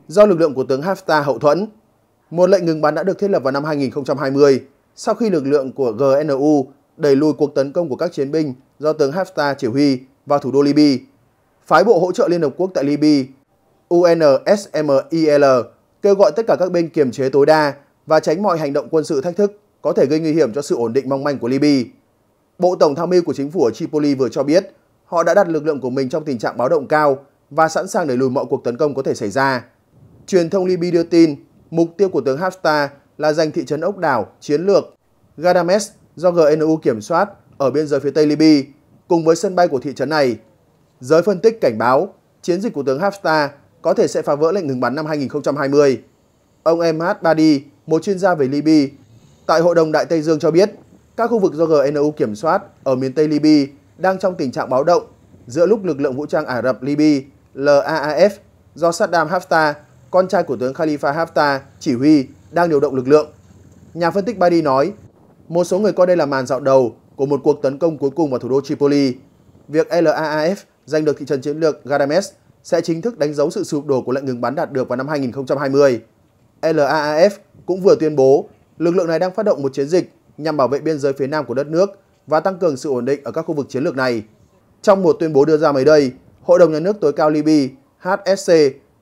do lực lượng của tướng Haftar hậu thuẫn. Một lệnh ngừng bắn đã được thiết lập vào năm 2020 sau khi lực lượng của GNU đẩy lùi cuộc tấn công của các chiến binh do tướng Haftar chỉ huy vào thủ đô Libya. Phái bộ hỗ trợ Liên Hợp Quốc tại Libya UNSMIL kêu gọi tất cả các bên kiềm chế tối đa và tránh mọi hành động quân sự thách thức có thể gây nguy hiểm cho sự ổn định mong manh của Libya. Bộ Tổng tham mưu của chính phủ ở Tripoli vừa cho biết họ đã đặt lực lượng của mình trong tình trạng báo động cao và sẵn sàng đẩy lùi mọi cuộc tấn công có thể xảy ra. Truyền thông Libya đưa tin mục tiêu của tướng Haftar là giành thị trấn ốc đảo chiến lược Gadames do GNU kiểm soát ở biên giới phía Tây Libya cùng với sân bay của thị trấn này. Giới phân tích cảnh báo chiến dịch của tướng Haftar có thể sẽ phá vỡ lệnh ngừng bắn năm 2020. Ông Emad Badi, một chuyên gia về Libya, tại Hội đồng Đại Tây Dương cho biết các khu vực do GNU kiểm soát ở miền Tây Libya đang trong tình trạng báo động giữa lúc lực lượng vũ trang Ả Rập Libya LAAF do Saddam Haftar, con trai của tướng Khalifa Haftar, chỉ huy đang điều động lực lượng. Nhà phân tích Badi nói, một số người coi đây là màn dạo đầu của một cuộc tấn công cuối cùng vào thủ đô Tripoli. Việc LAAF giành được thị trấn chiến lược Gadames sẽ chính thức đánh dấu sự sụp đổ của lệnh ngừng bắn đạt được vào năm 2020. LAAF cũng vừa tuyên bố lực lượng này đang phát động một chiến dịch nhằm bảo vệ biên giới phía nam của đất nước và tăng cường sự ổn định ở các khu vực chiến lược này. Trong một tuyên bố đưa ra mới đây, Hội đồng Nhà nước tối cao Libya HSC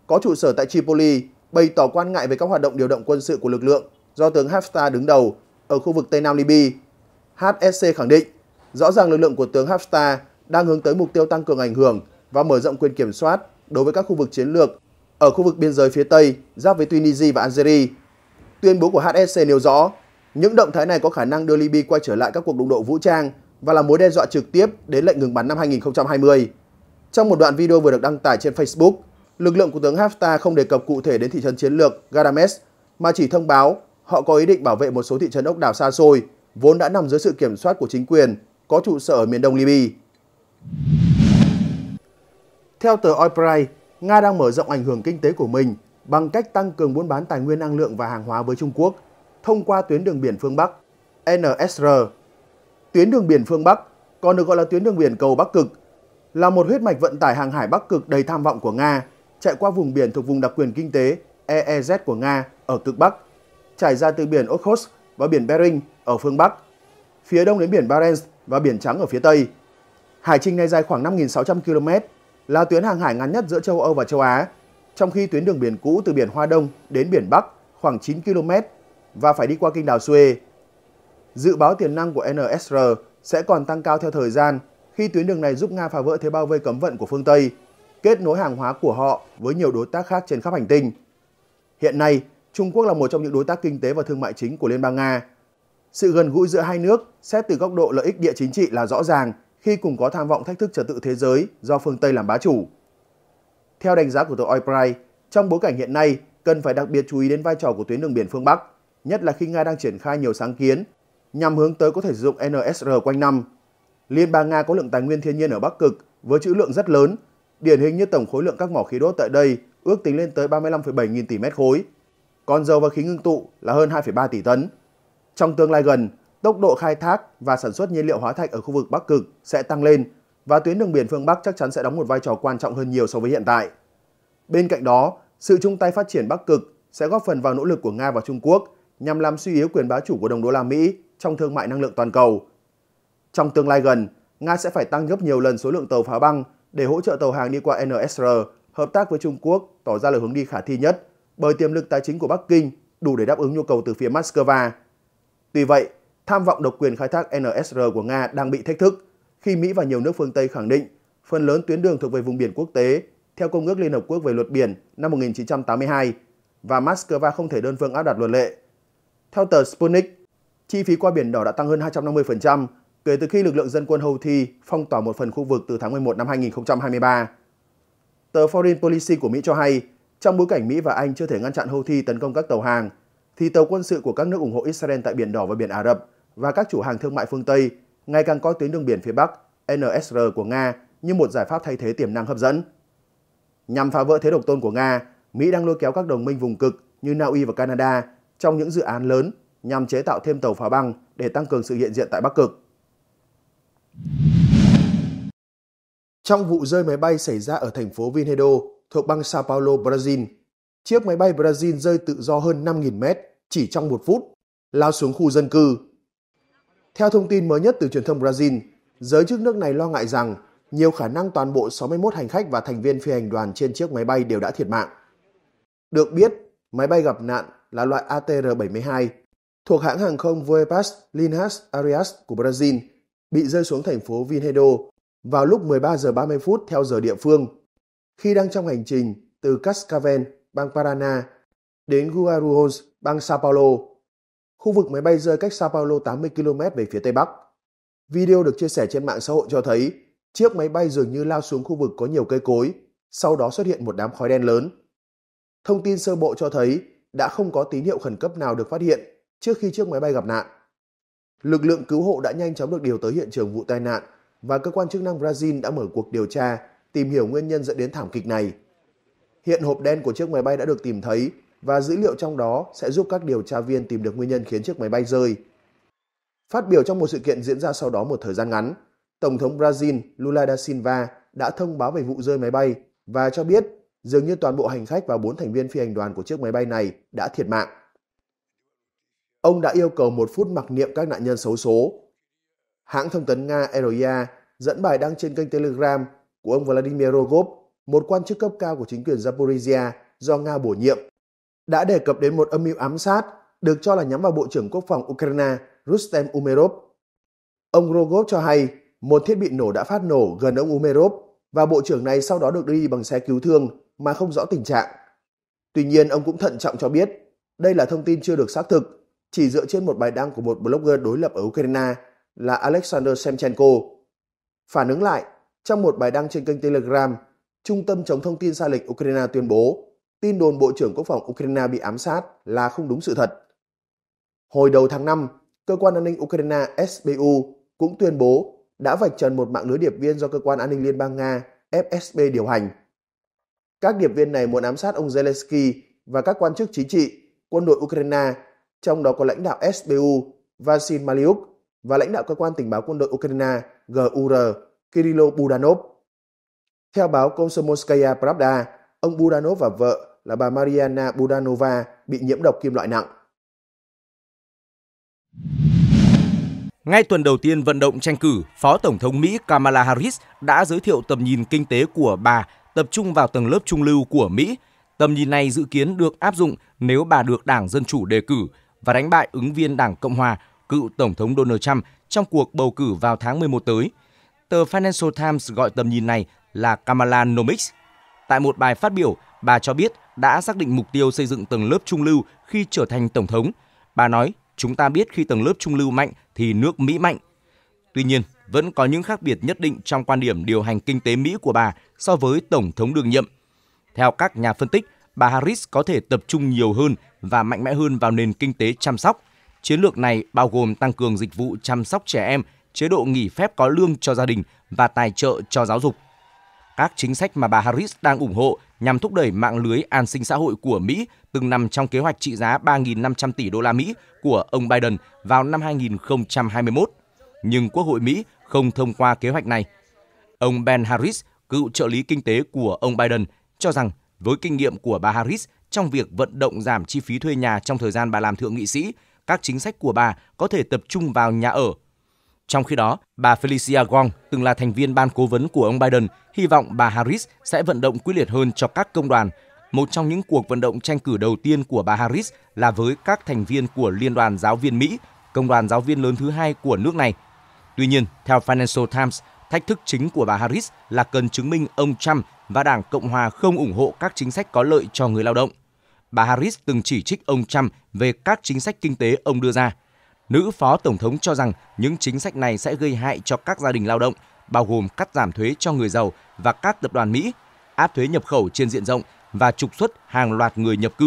có trụ sở tại Tripoli bày tỏ quan ngại về các hoạt động điều động quân sự của lực lượng do tướng Haftar đứng đầu ở khu vực Tây Nam Libya. HSC khẳng định, rõ ràng lực lượng của tướng Haftar đang hướng tới mục tiêu tăng cường ảnh hưởng và mở rộng quyền kiểm soát đối với các khu vực chiến lược ở khu vực biên giới phía Tây giáp với Tunisia và Algeria. Tuyên bố của HSC nêu rõ, những động thái này có khả năng đưa Libya quay trở lại các cuộc đụng độ vũ trang và là mối đe dọa trực tiếp đến lệnh ngừng bắn năm 2020. Trong một đoạn video vừa được đăng tải trên Facebook, lực lượng của tướng Haftar không đề cập cụ thể đến thị trấn chiến lược Garames mà chỉ thông báo họ có ý định bảo vệ một số thị trấn ốc đảo xa xôi vốn đã nằm dưới sự kiểm soát của chính quyền có trụ sở ở miền đông Libya. Theo tờ Oilprice, Nga đang mở rộng ảnh hưởng kinh tế của mình bằng cách tăng cường buôn bán tài nguyên năng lượng và hàng hóa với Trung Quốc – thông qua tuyến đường biển phương Bắc, NSR. Tuyến đường biển phương Bắc, còn được gọi là tuyến đường biển cầu Bắc Cực, là một huyết mạch vận tải hàng hải Bắc Cực đầy tham vọng của Nga, chạy qua vùng biển thuộc vùng đặc quyền kinh tế EEZ của Nga ở cực Bắc, trải ra từ biển Okhotsk và biển Bering ở phương Bắc, phía đông đến biển Barents và biển Trắng ở phía Tây. Hải trình này dài khoảng 5.600 km, là tuyến hàng hải ngắn nhất giữa châu Âu và châu Á, trong khi tuyến đường biển cũ từ biển Hoa Đông đến biển Bắc khoảng 9 km và phải đi qua kênh đào Suez. Dự báo tiềm năng của NSR sẽ còn tăng cao theo thời gian khi tuyến đường này giúp Nga phá vỡ thế bao vây cấm vận của phương Tây, kết nối hàng hóa của họ với nhiều đối tác khác trên khắp hành tinh. Hiện nay, Trung Quốc là một trong những đối tác kinh tế và thương mại chính của Liên bang Nga. Sự gần gũi giữa hai nước xét từ góc độ lợi ích địa chính trị là rõ ràng khi cùng có tham vọng thách thức trật tự thế giới do phương Tây làm bá chủ. Theo đánh giá của tờ Oil Price, trong bối cảnh hiện nay, cần phải đặc biệt chú ý đến vai trò của tuyến đường biển phương Bắc – nhất là khi Nga đang triển khai nhiều sáng kiến nhằm hướng tới có thể sử dụng NSR quanh năm. Liên bang Nga có lượng tài nguyên thiên nhiên ở Bắc Cực với trữ lượng rất lớn, điển hình như tổng khối lượng các mỏ khí đốt tại đây ước tính lên tới 35,7 nghìn tỷ mét khối. Còn dầu và khí ngưng tụ là hơn 2,3 tỷ tấn. Trong tương lai gần, tốc độ khai thác và sản xuất nhiên liệu hóa thạch ở khu vực Bắc Cực sẽ tăng lên và tuyến đường biển phương Bắc chắc chắn sẽ đóng một vai trò quan trọng hơn nhiều so với hiện tại. Bên cạnh đó, sự chung tay phát triển Bắc Cực sẽ góp phần vào nỗ lực của Nga và Trung Quốc nhằm làm suy yếu quyền bá chủ của đồng đô la Mỹ trong thương mại năng lượng toàn cầu. Trong tương lai gần, Nga sẽ phải tăng gấp nhiều lần số lượng tàu phá băng để hỗ trợ tàu hàng đi qua NSR, hợp tác với Trung Quốc tỏ ra là hướng đi khả thi nhất bởi tiềm lực tài chính của Bắc Kinh đủ để đáp ứng nhu cầu từ phía Moscow. Tuy vậy, tham vọng độc quyền khai thác NSR của Nga đang bị thách thức khi Mỹ và nhiều nước phương Tây khẳng định phần lớn tuyến đường thuộc về vùng biển quốc tế theo Công ước Liên Hợp Quốc về luật biển năm 1982 và Moscow không thể đơn phương áp đặt luật lệ theo tờ Sputnik, chi phí qua biển đỏ đã tăng hơn 250% kể từ khi lực lượng dân quân Houthi phong tỏa một phần khu vực từ tháng 11 năm 2023. Tờ Foreign Policy của Mỹ cho hay, trong bối cảnh Mỹ và Anh chưa thể ngăn chặn Houthi tấn công các tàu hàng, thì tàu quân sự của các nước ủng hộ Israel tại Biển Đỏ và Biển Ả Rập và các chủ hàng thương mại phương Tây ngày càng coi tuyến đường biển phía Bắc NSR của Nga như một giải pháp thay thế tiềm năng hấp dẫn. Nhằm phá vỡ thế độc tôn của Nga, Mỹ đang lôi kéo các đồng minh vùng cực như Na Uy và Canada trong những dự án lớn nhằm chế tạo thêm tàu phá băng để tăng cường sự hiện diện tại Bắc Cực. Trong vụ rơi máy bay xảy ra ở thành phố Vinhedo thuộc bang Sao Paulo, Brazil, chiếc máy bay Brazil rơi tự do hơn 5.000 mét chỉ trong một phút, lao xuống khu dân cư. Theo thông tin mới nhất từ truyền thông Brazil, giới chức nước này lo ngại rằng nhiều khả năng toàn bộ 61 hành khách và thành viên phi hành đoàn trên chiếc máy bay đều đã thiệt mạng. Được biết, máy bay gặp nạn là loại ATR-72 thuộc hãng hàng không Voepas Linhas Arias của Brazil bị rơi xuống thành phố Vinhedo vào lúc 13 giờ 30 phút theo giờ địa phương. Khi đang trong hành trình từ Cascavel, bang Paraná đến Guarulhos, bang Sao Paulo, khu vực máy bay rơi cách Sao Paulo 80 km về phía tây bắc. Video được chia sẻ trên mạng xã hội cho thấy chiếc máy bay dường như lao xuống khu vực có nhiều cây cối, sau đó xuất hiện một đám khói đen lớn. Thông tin sơ bộ cho thấy đã không có tín hiệu khẩn cấp nào được phát hiện trước khi chiếc máy bay gặp nạn. Lực lượng cứu hộ đã nhanh chóng được điều tới hiện trường vụ tai nạn và cơ quan chức năng Brazil đã mở cuộc điều tra tìm hiểu nguyên nhân dẫn đến thảm kịch này. Hiện hộp đen của chiếc máy bay đã được tìm thấy và dữ liệu trong đó sẽ giúp các điều tra viên tìm được nguyên nhân khiến chiếc máy bay rơi. Phát biểu trong một sự kiện diễn ra sau đó một thời gian ngắn, Tổng thống Brazil Lula da Silva đã thông báo về vụ rơi máy bay và cho biết dường như toàn bộ hành khách và bốn thành viên phi hành đoàn của chiếc máy bay này đã thiệt mạng. Ông đã yêu cầu một phút mặc niệm các nạn nhân xấu số. Hãng thông tấn Nga RIA dẫn bài đăng trên kênh Telegram của ông Vladimir Rogov, một quan chức cấp cao của chính quyền Zaporizhia do Nga bổ nhiệm, đã đề cập đến một âm mưu ám sát được cho là nhắm vào Bộ trưởng Quốc phòng Ukraine Rustem Umerov. Ông Rogov cho hay một thiết bị nổ đã phát nổ gần ông Umerov và bộ trưởng này sau đó được đưa đi bằng xe cứu thương mà không rõ tình trạng. Tuy nhiên ông cũng thận trọng cho biết đây là thông tin chưa được xác thực, chỉ dựa trên một bài đăng của một blogger đối lập ở Ukraine là Alexander Semchenko. Phản ứng lại, trong một bài đăng trên kênh Telegram, Trung tâm chống thông tin sai lệch Ukraine tuyên bố tin đồn Bộ trưởng Quốc phòng Ukraine bị ám sát là không đúng sự thật. Hồi đầu tháng 5, cơ quan an ninh Ukraine SBU cũng tuyên bố đã vạch trần một mạng lưới điệp viên do cơ quan an ninh Liên bang Nga FSB điều hành. Các điệp viên này muốn ám sát ông Zelensky và các quan chức chính trị, quân đội Ukraine, trong đó có lãnh đạo SBU Vasil Maliuk và lãnh đạo cơ quan tình báo quân đội Ukraine GUR Kirilo Budanov. Theo báo Komsomolskaya Pravda, ông Budanov và vợ là bà Mariana Budanova bị nhiễm độc kim loại nặng. Ngay tuần đầu tiên vận động tranh cử, Phó Tổng thống Mỹ Kamala Harris đã giới thiệu tầm nhìn kinh tế của bà tập trung vào tầng lớp trung lưu của Mỹ. Tầm nhìn này dự kiến được áp dụng nếu bà được Đảng Dân Chủ đề cử và đánh bại ứng viên Đảng Cộng Hòa, cựu Tổng thống Donald Trump trong cuộc bầu cử vào tháng 11 tới. Tờ Financial Times gọi tầm nhìn này là Kamalanomics. Tại một bài phát biểu, bà cho biết đã xác định mục tiêu xây dựng tầng lớp trung lưu khi trở thành tổng thống. Bà nói, chúng ta biết khi tầng lớp trung lưu mạnh thì nước Mỹ mạnh. Tuy nhiên, vẫn có những khác biệt nhất định trong quan điểm điều hành kinh tế Mỹ của bà so với Tổng thống đương nhiệm. Theo các nhà phân tích, bà Harris có thể tập trung nhiều hơn và mạnh mẽ hơn vào nền kinh tế chăm sóc. Chiến lược này bao gồm tăng cường dịch vụ chăm sóc trẻ em, chế độ nghỉ phép có lương cho gia đình và tài trợ cho giáo dục. Các chính sách mà bà Harris đang ủng hộ nhằm thúc đẩy mạng lưới an sinh xã hội của Mỹ từng nằm trong kế hoạch trị giá 3.500 tỷ đô la Mỹ của ông Biden vào năm 2021. Nhưng Quốc hội Mỹ không thông qua kế hoạch này. Ông Ben Harris, cựu trợ lý kinh tế của ông Biden, cho rằng với kinh nghiệm của bà Harris trong việc vận động giảm chi phí thuê nhà trong thời gian bà làm thượng nghị sĩ, các chính sách của bà có thể tập trung vào nhà ở. Trong khi đó, bà Felicia Wong, từng là thành viên ban cố vấn của ông Biden, hy vọng bà Harris sẽ vận động quyết liệt hơn cho các công đoàn. Một trong những cuộc vận động tranh cử đầu tiên của bà Harris là với các thành viên của Liên đoàn Giáo viên Mỹ, công đoàn giáo viên lớn thứ hai của nước này – Tuy nhiên, theo Financial Times, thách thức chính của bà Harris là cần chứng minh ông Trump và Đảng Cộng hòa không ủng hộ các chính sách có lợi cho người lao động. Bà Harris từng chỉ trích ông Trump về các chính sách kinh tế ông đưa ra. Nữ phó tổng thống cho rằng những chính sách này sẽ gây hại cho các gia đình lao động, bao gồm cắt giảm thuế cho người giàu và các tập đoàn Mỹ, áp thuế nhập khẩu trên diện rộng và trục xuất hàng loạt người nhập cư.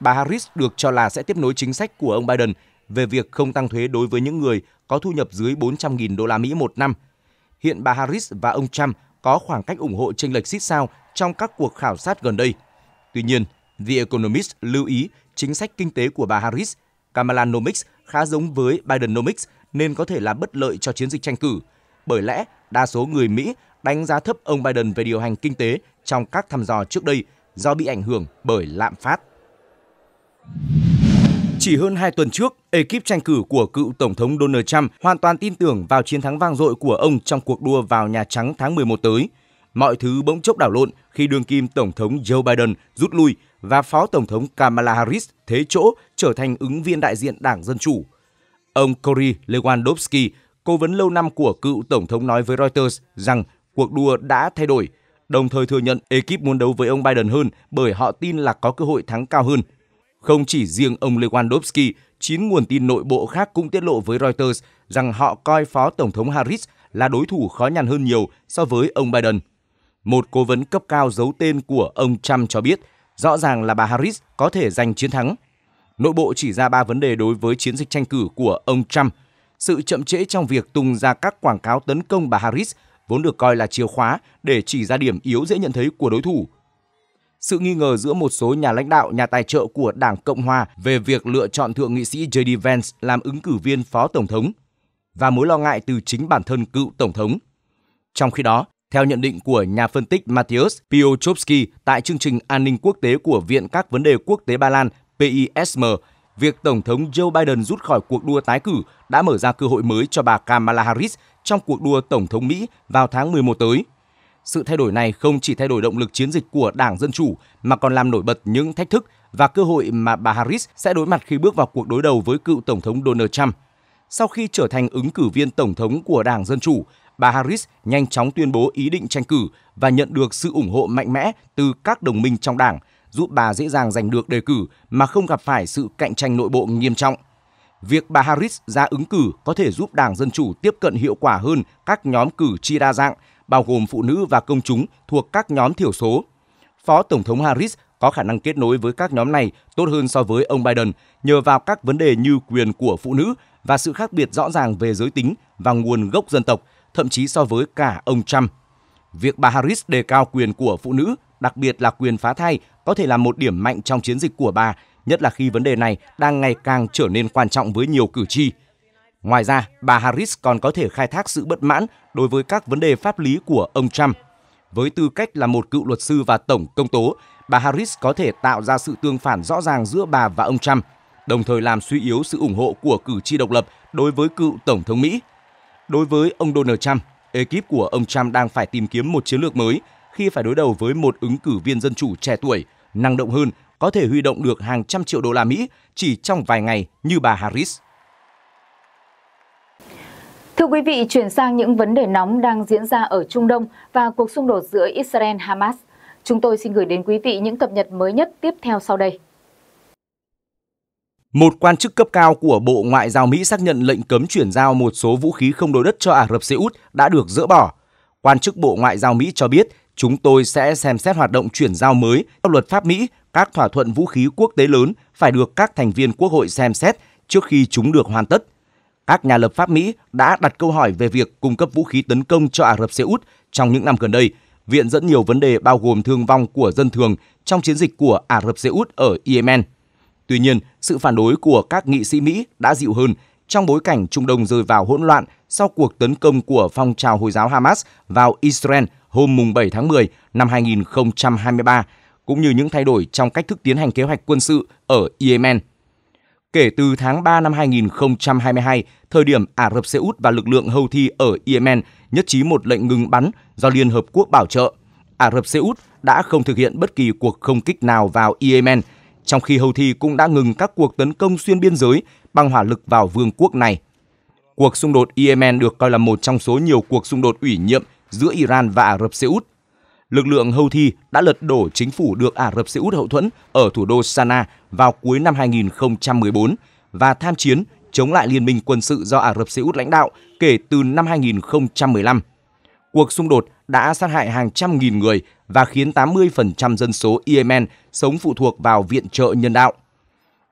Bà Harris được cho là sẽ tiếp nối chính sách của ông Biden về việc không tăng thuế đối với những người có thu nhập dưới 400.000 đô la Mỹ một năm. Hiện bà Harris và ông Trump có khoảng cách ủng hộ chênh lệch xít sao trong các cuộc khảo sát gần đây. Tuy nhiên, The Economist lưu ý chính sách kinh tế của bà Harris, Kamaلاnomics khá giống với Bidenomics nên có thể là bất lợi cho chiến dịch tranh cử. Bởi lẽ, đa số người Mỹ đánh giá thấp ông Biden về điều hành kinh tế trong các thăm dò trước đây do bị ảnh hưởng bởi lạm phát. Chỉ hơn 2 tuần trước, ekip tranh cử của cựu Tổng thống Donald Trump hoàn toàn tin tưởng vào chiến thắng vang dội của ông trong cuộc đua vào Nhà Trắng tháng 11 tới. Mọi thứ bỗng chốc đảo lộn khi đương kim Tổng thống Joe Biden rút lui và Phó Tổng thống Kamala Harris thế chỗ trở thành ứng viên đại diện Đảng Dân Chủ. Ông Cory Lewandowski, cố vấn lâu năm của cựu Tổng thống nói với Reuters rằng cuộc đua đã thay đổi, đồng thời thừa nhận ekip muốn đấu với ông Biden hơn bởi họ tin là có cơ hội thắng cao hơn – không chỉ riêng ông Lewandowski, chín nguồn tin nội bộ khác cũng tiết lộ với Reuters rằng họ coi Phó Tổng thống Harris là đối thủ khó nhằn hơn nhiều so với ông Biden. Một cố vấn cấp cao giấu tên của ông Trump cho biết, rõ ràng là bà Harris có thể giành chiến thắng. Nội bộ chỉ ra ba vấn đề đối với chiến dịch tranh cử của ông Trump. Sự chậm trễ trong việc tung ra các quảng cáo tấn công bà Harris vốn được coi là chìa khóa để chỉ ra điểm yếu dễ nhận thấy của đối thủ – sự nghi ngờ giữa một số nhà lãnh đạo, nhà tài trợ của Đảng Cộng hòa về việc lựa chọn thượng nghị sĩ JD Vance làm ứng cử viên phó tổng thống và mối lo ngại từ chính bản thân cựu tổng thống. Trong khi đó, theo nhận định của nhà phân tích Matthias Piotrovsky tại chương trình An ninh quốc tế của Viện các vấn đề quốc tế Ba Lan PISM, việc Tổng thống Joe Biden rút khỏi cuộc đua tái cử đã mở ra cơ hội mới cho bà Kamala Harris trong cuộc đua Tổng thống Mỹ vào tháng 11 tới. Sự thay đổi này không chỉ thay đổi động lực chiến dịch của Đảng Dân Chủ mà còn làm nổi bật những thách thức và cơ hội mà bà Harris sẽ đối mặt khi bước vào cuộc đối đầu với cựu Tổng thống Donald Trump. Sau khi trở thành ứng cử viên Tổng thống của Đảng Dân Chủ, bà Harris nhanh chóng tuyên bố ý định tranh cử và nhận được sự ủng hộ mạnh mẽ từ các đồng minh trong đảng, giúp bà dễ dàng giành được đề cử mà không gặp phải sự cạnh tranh nội bộ nghiêm trọng. Việc bà Harris ra ứng cử có thể giúp Đảng Dân Chủ tiếp cận hiệu quả hơn các nhóm cử tri đa dạng – bao gồm phụ nữ và công chúng thuộc các nhóm thiểu số. Phó Tổng thống Harris có khả năng kết nối với các nhóm này tốt hơn so với ông Biden nhờ vào các vấn đề như quyền của phụ nữ và sự khác biệt rõ ràng về giới tính và nguồn gốc dân tộc, thậm chí so với cả ông Trump. Việc bà Harris đề cao quyền của phụ nữ, đặc biệt là quyền phá thai, có thể là một điểm mạnh trong chiến dịch của bà, nhất là khi vấn đề này đang ngày càng trở nên quan trọng với nhiều cử tri – Ngoài ra, bà Harris còn có thể khai thác sự bất mãn đối với các vấn đề pháp lý của ông Trump. Với tư cách là một cựu luật sư và tổng công tố, bà Harris có thể tạo ra sự tương phản rõ ràng giữa bà và ông Trump, đồng thời làm suy yếu sự ủng hộ của cử tri độc lập đối với cựu tổng thống Mỹ. Đối với ông Donald Trump, ekip của ông Trump đang phải tìm kiếm một chiến lược mới khi phải đối đầu với một ứng cử viên dân chủ trẻ tuổi, năng động hơn, có thể huy động được hàng trăm triệu đô la Mỹ chỉ trong vài ngày như bà Harris. Thưa quý vị, chuyển sang những vấn đề nóng đang diễn ra ở Trung Đông và cuộc xung đột giữa Israel Hamas. Chúng tôi xin gửi đến quý vị những cập nhật mới nhất tiếp theo sau đây. Một quan chức cấp cao của Bộ Ngoại giao Mỹ xác nhận lệnh cấm chuyển giao một số vũ khí không đối đất cho Ả Rập Xê Út đã được dỡ bỏ. Quan chức Bộ Ngoại giao Mỹ cho biết chúng tôi sẽ xem xét hoạt động chuyển giao mới theo luật pháp Mỹ các thỏa thuận vũ khí quốc tế lớn phải được các thành viên quốc hội xem xét trước khi chúng được hoàn tất các nhà lập pháp Mỹ đã đặt câu hỏi về việc cung cấp vũ khí tấn công cho Ả Rập Xê Út trong những năm gần đây. Viện dẫn nhiều vấn đề bao gồm thương vong của dân thường trong chiến dịch của Ả Rập Xê Út ở Yemen. Tuy nhiên, sự phản đối của các nghị sĩ Mỹ đã dịu hơn trong bối cảnh Trung Đông rơi vào hỗn loạn sau cuộc tấn công của phong trào Hồi giáo Hamas vào Israel hôm 7 tháng 10 năm 2023, cũng như những thay đổi trong cách thức tiến hành kế hoạch quân sự ở Yemen kể từ tháng 3 năm 2022, thời điểm Ả Rập Xê Út và lực lượng Houthi ở Yemen nhất trí một lệnh ngừng bắn do Liên Hợp Quốc bảo trợ. Ả Rập Xê Út đã không thực hiện bất kỳ cuộc không kích nào vào Yemen, trong khi Houthi cũng đã ngừng các cuộc tấn công xuyên biên giới bằng hỏa lực vào vương quốc này. Cuộc xung đột Yemen được coi là một trong số nhiều cuộc xung đột ủy nhiệm giữa Iran và Ả Rập Xê Út lực lượng Houthi đã lật đổ chính phủ được Ả Rập Xê Út hậu thuẫn ở thủ đô Sana vào cuối năm 2014 và tham chiến chống lại liên minh quân sự do Ả Rập Xê Út lãnh đạo kể từ năm 2015. Cuộc xung đột đã sát hại hàng trăm nghìn người và khiến 80% dân số Yemen sống phụ thuộc vào viện trợ nhân đạo.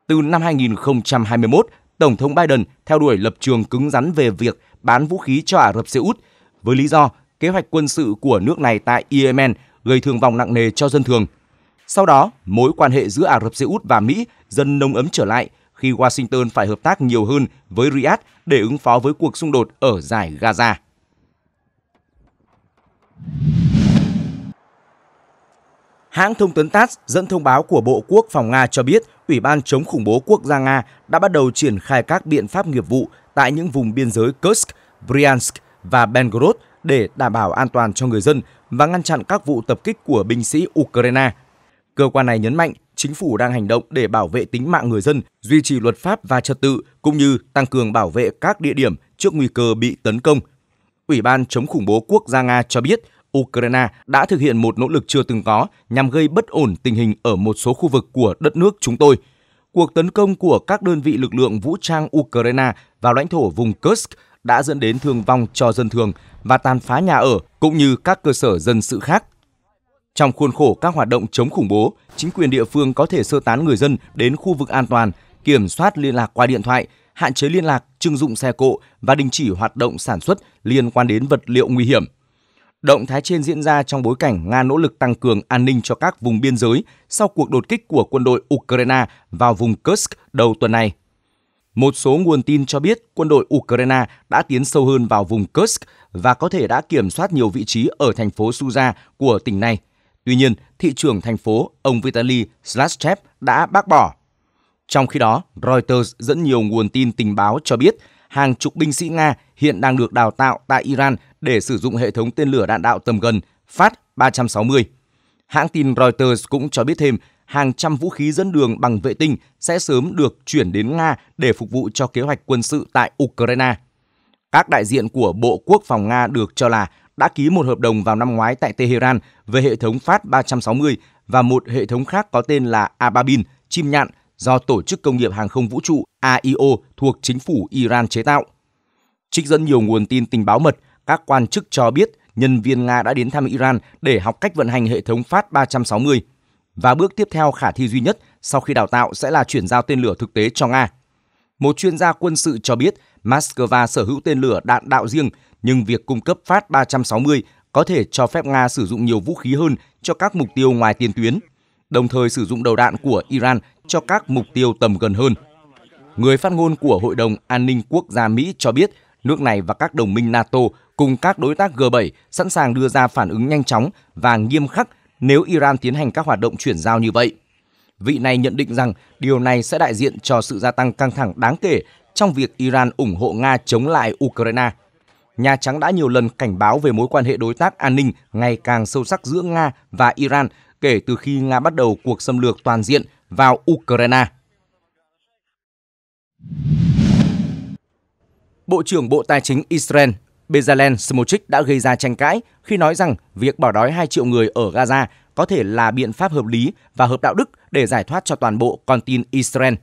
Từ năm 2021, Tổng thống Biden theo đuổi lập trường cứng rắn về việc bán vũ khí cho Ả Rập Xê Út với lý do kế hoạch quân sự của nước này tại Yemen gây thương vong nặng nề cho dân thường. Sau đó, mối quan hệ giữa Ả Rập Xê Út và Mỹ dần nông ấm trở lại khi Washington phải hợp tác nhiều hơn với Riyadh để ứng phó với cuộc xung đột ở giải Gaza. Hãng thông tấn TASS dẫn thông báo của Bộ Quốc phòng Nga cho biết Ủy ban chống khủng bố quốc gia Nga đã bắt đầu triển khai các biện pháp nghiệp vụ tại những vùng biên giới Kursk, Bryansk và Belgorod để đảm bảo an toàn cho người dân và ngăn chặn các vụ tập kích của binh sĩ Ukraine. Cơ quan này nhấn mạnh chính phủ đang hành động để bảo vệ tính mạng người dân, duy trì luật pháp và trật tự cũng như tăng cường bảo vệ các địa điểm trước nguy cơ bị tấn công. Ủy ban chống khủng bố quốc gia Nga cho biết Ukraine đã thực hiện một nỗ lực chưa từng có nhằm gây bất ổn tình hình ở một số khu vực của đất nước chúng tôi. Cuộc tấn công của các đơn vị lực lượng vũ trang Ukraine vào lãnh thổ vùng Kursk đã dẫn đến thương vong cho dân thường và tàn phá nhà ở cũng như các cơ sở dân sự khác. Trong khuôn khổ các hoạt động chống khủng bố, chính quyền địa phương có thể sơ tán người dân đến khu vực an toàn, kiểm soát liên lạc qua điện thoại, hạn chế liên lạc, trưng dụng xe cộ và đình chỉ hoạt động sản xuất liên quan đến vật liệu nguy hiểm. Động thái trên diễn ra trong bối cảnh Nga nỗ lực tăng cường an ninh cho các vùng biên giới sau cuộc đột kích của quân đội Ukraine vào vùng Kursk đầu tuần này. Một số nguồn tin cho biết quân đội Ukraine đã tiến sâu hơn vào vùng Kursk và có thể đã kiểm soát nhiều vị trí ở thành phố Suza của tỉnh này. Tuy nhiên, thị trưởng thành phố, ông Vitaly Slashev đã bác bỏ. Trong khi đó, Reuters dẫn nhiều nguồn tin tình báo cho biết hàng chục binh sĩ Nga hiện đang được đào tạo tại Iran để sử dụng hệ thống tên lửa đạn đạo tầm gần Phát 360. Hãng tin Reuters cũng cho biết thêm hàng trăm vũ khí dẫn đường bằng vệ tinh sẽ sớm được chuyển đến Nga để phục vụ cho kế hoạch quân sự tại Ukraine. Các đại diện của Bộ Quốc phòng Nga được cho là đã ký một hợp đồng vào năm ngoái tại Tehran về hệ thống Phát 360 và một hệ thống khác có tên là Ababin, chim nhạn, do Tổ chức Công nghiệp Hàng không Vũ trụ AIO thuộc chính phủ Iran chế tạo. Trích dẫn nhiều nguồn tin tình báo mật, các quan chức cho biết nhân viên Nga đã đến thăm Iran để học cách vận hành hệ thống Phát 360 và bước tiếp theo khả thi duy nhất sau khi đào tạo sẽ là chuyển giao tên lửa thực tế cho Nga. Một chuyên gia quân sự cho biết Moscow sở hữu tên lửa đạn đạo riêng, nhưng việc cung cấp phát 360 có thể cho phép Nga sử dụng nhiều vũ khí hơn cho các mục tiêu ngoài tiền tuyến, đồng thời sử dụng đầu đạn của Iran cho các mục tiêu tầm gần hơn. Người phát ngôn của Hội đồng An ninh Quốc gia Mỹ cho biết nước này và các đồng minh NATO cùng các đối tác G7 sẵn sàng đưa ra phản ứng nhanh chóng và nghiêm khắc nếu Iran tiến hành các hoạt động chuyển giao như vậy. Vị này nhận định rằng điều này sẽ đại diện cho sự gia tăng căng thẳng đáng kể trong việc Iran ủng hộ Nga chống lại Ukraine. Nhà Trắng đã nhiều lần cảnh báo về mối quan hệ đối tác an ninh ngày càng sâu sắc giữa Nga và Iran kể từ khi Nga bắt đầu cuộc xâm lược toàn diện vào Ukraine. Bộ trưởng Bộ Tài chính Israel Bezalel Smotrich đã gây ra tranh cãi khi nói rằng việc bỏ đói 2 triệu người ở Gaza có thể là biện pháp hợp lý và hợp đạo đức để giải thoát cho toàn bộ con tin Israel.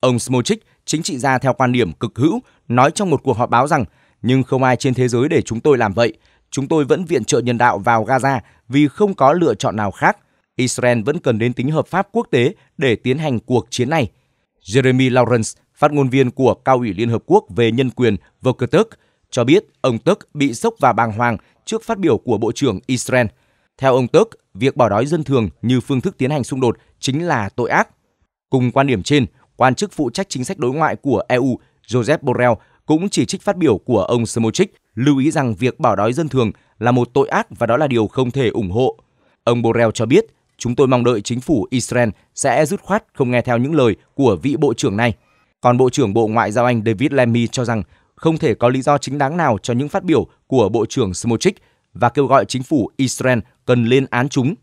Ông Smotrich, chính trị gia theo quan điểm cực hữu, nói trong một cuộc họp báo rằng nhưng không ai trên thế giới để chúng tôi làm vậy. Chúng tôi vẫn viện trợ nhân đạo vào Gaza vì không có lựa chọn nào khác. Israel vẫn cần đến tính hợp pháp quốc tế để tiến hành cuộc chiến này. Jeremy Lawrence, phát ngôn viên của Cao ủy Liên Hợp Quốc về nhân quyền Volkertuk, cho biết ông Tusk bị sốc và bàng hoàng trước phát biểu của Bộ trưởng Israel. Theo ông Tusk, việc bỏ đói dân thường như phương thức tiến hành xung đột chính là tội ác. Cùng quan điểm trên, quan chức phụ trách chính sách đối ngoại của EU Joseph Borrell cũng chỉ trích phát biểu của ông Smotrich, lưu ý rằng việc bỏ đói dân thường là một tội ác và đó là điều không thể ủng hộ. Ông Borrell cho biết, chúng tôi mong đợi chính phủ Israel sẽ rút khoát không nghe theo những lời của vị bộ trưởng này. Còn Bộ trưởng Bộ Ngoại giao Anh David Lammy cho rằng không thể có lý do chính đáng nào cho những phát biểu của Bộ trưởng Smotrich và kêu gọi chính phủ Israel cần lên án chúng.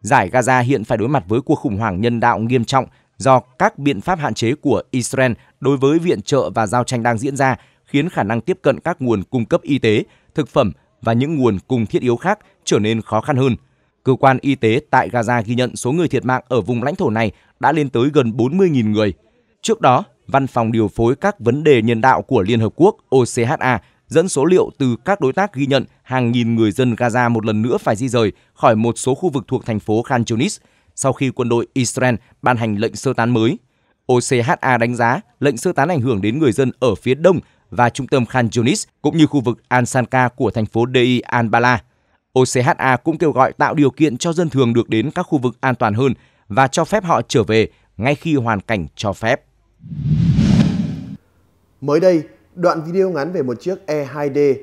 Giải Gaza hiện phải đối mặt với cuộc khủng hoảng nhân đạo nghiêm trọng do các biện pháp hạn chế của Israel đối với viện trợ và giao tranh đang diễn ra khiến khả năng tiếp cận các nguồn cung cấp y tế, thực phẩm và những nguồn cung thiết yếu khác trở nên khó khăn hơn. Cơ quan y tế tại Gaza ghi nhận số người thiệt mạng ở vùng lãnh thổ này đã lên tới gần 40.000 người. Trước đó, Văn phòng điều phối các vấn đề nhân đạo của Liên Hợp Quốc OCHA dẫn số liệu từ các đối tác ghi nhận hàng nghìn người dân Gaza một lần nữa phải di rời khỏi một số khu vực thuộc thành phố Khan Yunis sau khi quân đội Israel ban hành lệnh sơ tán mới. OCHA đánh giá lệnh sơ tán ảnh hưởng đến người dân ở phía đông và trung tâm Khan Yunis cũng như khu vực Ansanka của thành phố Dei al-Bala. OCHA cũng kêu gọi tạo điều kiện cho dân thường được đến các khu vực an toàn hơn và cho phép họ trở về ngay khi hoàn cảnh cho phép. Mới đây, đoạn video ngắn về một chiếc E-2D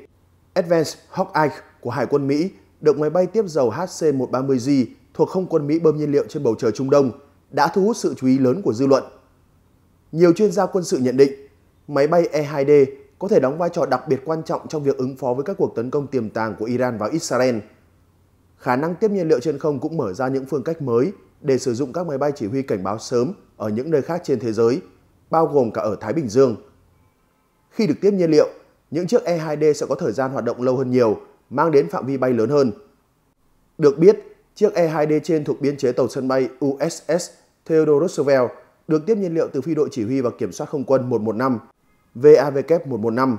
Advanced Hawkeye của Hải quân Mỹ được máy bay tiếp dầu HC-130G thuộc không quân Mỹ bơm nhiên liệu trên bầu trời Trung Đông đã thu hút sự chú ý lớn của dư luận. Nhiều chuyên gia quân sự nhận định, máy bay E-2D có thể đóng vai trò đặc biệt quan trọng trong việc ứng phó với các cuộc tấn công tiềm tàng của Iran vào Israel. Khả năng tiếp nhiên liệu trên không cũng mở ra những phương cách mới để sử dụng các máy bay chỉ huy cảnh báo sớm ở những nơi khác trên thế giới – bao gồm cả ở Thái Bình Dương. Khi được tiếp nhiên liệu, những chiếc E-2D sẽ có thời gian hoạt động lâu hơn nhiều, mang đến phạm vi bay lớn hơn. Được biết, chiếc E-2D trên thuộc biên chế tàu sân bay USS Theodore Roosevelt được tiếp nhiên liệu từ phi đội chỉ huy và kiểm soát không quân 115 VAVK-115.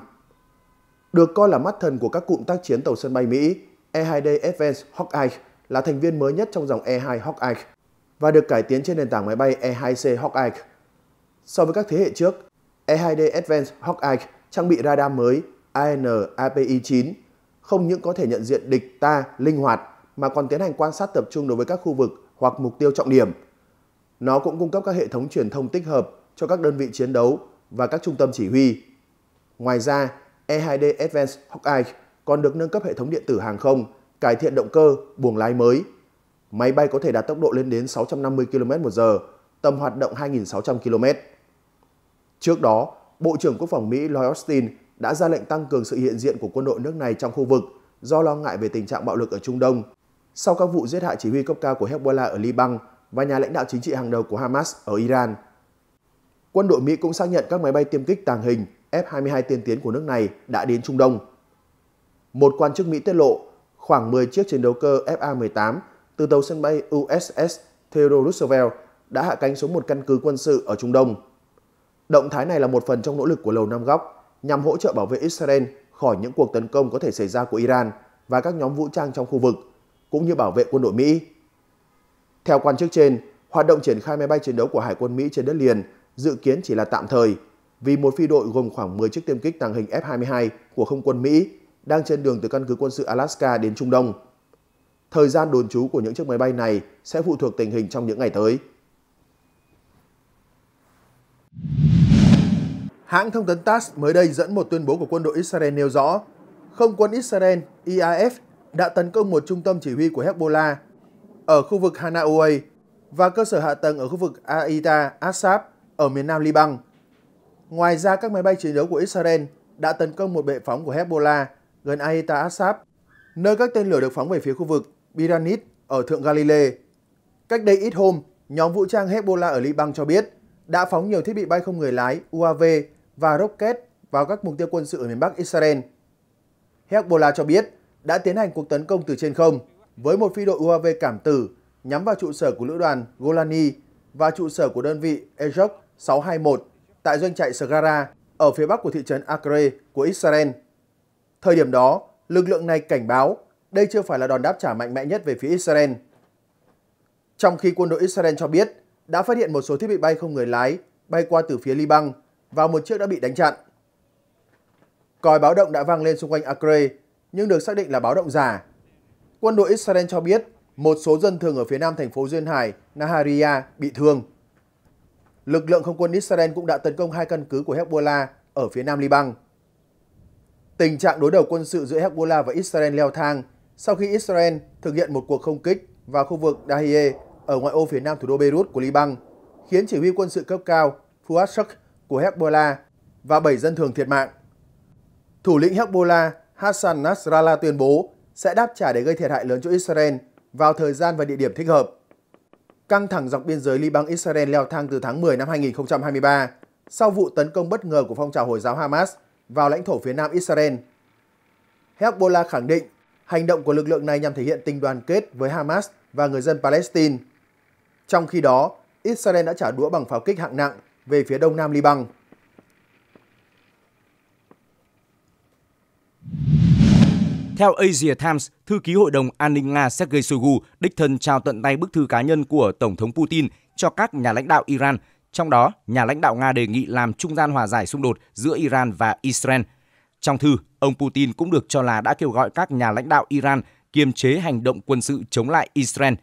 Được coi là mắt thần của các cụm tác chiến tàu sân bay Mỹ, E-2D Advance Hawkeye là thành viên mới nhất trong dòng E-2 Hawkeye và được cải tiến trên nền tảng máy bay E-2C Hawkeye So với các thế hệ trước, E2D Advanced Hawkeye trang bị radar mới AN-API-9 không những có thể nhận diện địch ta linh hoạt mà còn tiến hành quan sát tập trung đối với các khu vực hoặc mục tiêu trọng điểm. Nó cũng cung cấp các hệ thống truyền thông tích hợp cho các đơn vị chiến đấu và các trung tâm chỉ huy. Ngoài ra, E2D Advanced Hawkeye còn được nâng cấp hệ thống điện tử hàng không, cải thiện động cơ, buồng lái mới. Máy bay có thể đạt tốc độ lên đến 650 km/h, tầm hoạt động 2.600 km. Trước đó, Bộ trưởng Quốc phòng Mỹ Lloyd Austin đã ra lệnh tăng cường sự hiện diện của quân đội nước này trong khu vực do lo ngại về tình trạng bạo lực ở Trung Đông. Sau các vụ giết hại chỉ huy cấp cao của Hezbollah ở Liban và nhà lãnh đạo chính trị hàng đầu của Hamas ở Iran, quân đội Mỹ cũng xác nhận các máy bay tiêm kích tàng hình F-22 tiên tiến của nước này đã đến Trung Đông. Một quan chức Mỹ tiết lộ khoảng 10 chiếc chiến đấu cơ FA-18 từ tàu sân bay USS Theodore Roosevelt đã hạ cánh xuống một căn cứ quân sự ở Trung Đông. Động thái này là một phần trong nỗ lực của Lầu Năm Góc nhằm hỗ trợ bảo vệ Israel khỏi những cuộc tấn công có thể xảy ra của Iran và các nhóm vũ trang trong khu vực, cũng như bảo vệ quân đội Mỹ. Theo quan chức trên, hoạt động triển khai máy bay chiến đấu của Hải quân Mỹ trên đất liền dự kiến chỉ là tạm thời, vì một phi đội gồm khoảng 10 chiếc tiêm kích tàng hình F-22 của không quân Mỹ đang trên đường từ căn cứ quân sự Alaska đến Trung Đông. Thời gian đồn trú của những chiếc máy bay này sẽ phụ thuộc tình hình trong những ngày tới. Hãng thông tấn TASS mới đây dẫn một tuyên bố của quân đội Israel nêu rõ, không quân Israel IAF đã tấn công một trung tâm chỉ huy của Hezbollah ở khu vực Hanaoue và cơ sở hạ tầng ở khu vực Aita Asab ở miền nam Liban. Ngoài ra, các máy bay chiến đấu của Israel đã tấn công một bệ phóng của Hezbollah gần Aita Asab, nơi các tên lửa được phóng về phía khu vực Biranit ở Thượng Galilee. Cách đây ít hôm, nhóm vũ trang Hezbollah ở Liban cho biết đã phóng nhiều thiết bị bay không người lái UAV và rocket vào các mục tiêu quân sự ở miền Bắc Israel. Hezbollah cho biết đã tiến hành cuộc tấn công từ trên không với một phi đội UAV cảm tử nhắm vào trụ sở của lữ đoàn Golani và trụ sở của đơn vị Ejok 621 tại doanh trại Sagara ở phía bắc của thị trấn Akre của Israel. Thời điểm đó, lực lượng này cảnh báo đây chưa phải là đòn đáp trả mạnh mẽ nhất về phía Israel. Trong khi quân đội Israel cho biết đã phát hiện một số thiết bị bay không người lái bay qua từ phía Liban và một chiếc đã bị đánh chặn. Còi báo động đã vang lên xung quanh Acre nhưng được xác định là báo động giả. Quân đội Israel cho biết một số dân thường ở phía nam thành phố Duyên Hải, Nahariya bị thương. Lực lượng không quân Israel cũng đã tấn công hai căn cứ của Hezbollah ở phía nam Liban. Tình trạng đối đầu quân sự giữa Hezbollah và Israel leo thang sau khi Israel thực hiện một cuộc không kích vào khu vực Dahiyeh ở ngoại ô phía nam thủ đô Beirut của Liban, khiến chỉ huy quân sự cấp cao Fuad Shuk của Hezbollah và 7 dân thường thiệt mạng. Thủ lĩnh Hezbollah Hassan Nasrallah tuyên bố sẽ đáp trả để gây thiệt hại lớn cho Israel vào thời gian và địa điểm thích hợp. Căng thẳng dọc biên giới Liban-Israel leo thang từ tháng 10 năm 2023 sau vụ tấn công bất ngờ của phong trào Hồi giáo Hamas vào lãnh thổ phía nam Israel. Hezbollah khẳng định hành động của lực lượng này nhằm thể hiện tình đoàn kết với Hamas và người dân Palestine. Trong khi đó, Israel đã trả đũa bằng pháo kích hạng nặng về phía đông nam Liban. Theo Asia Times, thư ký Hội đồng An ninh Nga Sergei Shoigu đích thân trao tận tay bức thư cá nhân của Tổng thống Putin cho các nhà lãnh đạo Iran, trong đó nhà lãnh đạo Nga đề nghị làm trung gian hòa giải xung đột giữa Iran và Israel. Trong thư, ông Putin cũng được cho là đã kêu gọi các nhà lãnh đạo Iran kiềm chế hành động quân sự chống lại Israel.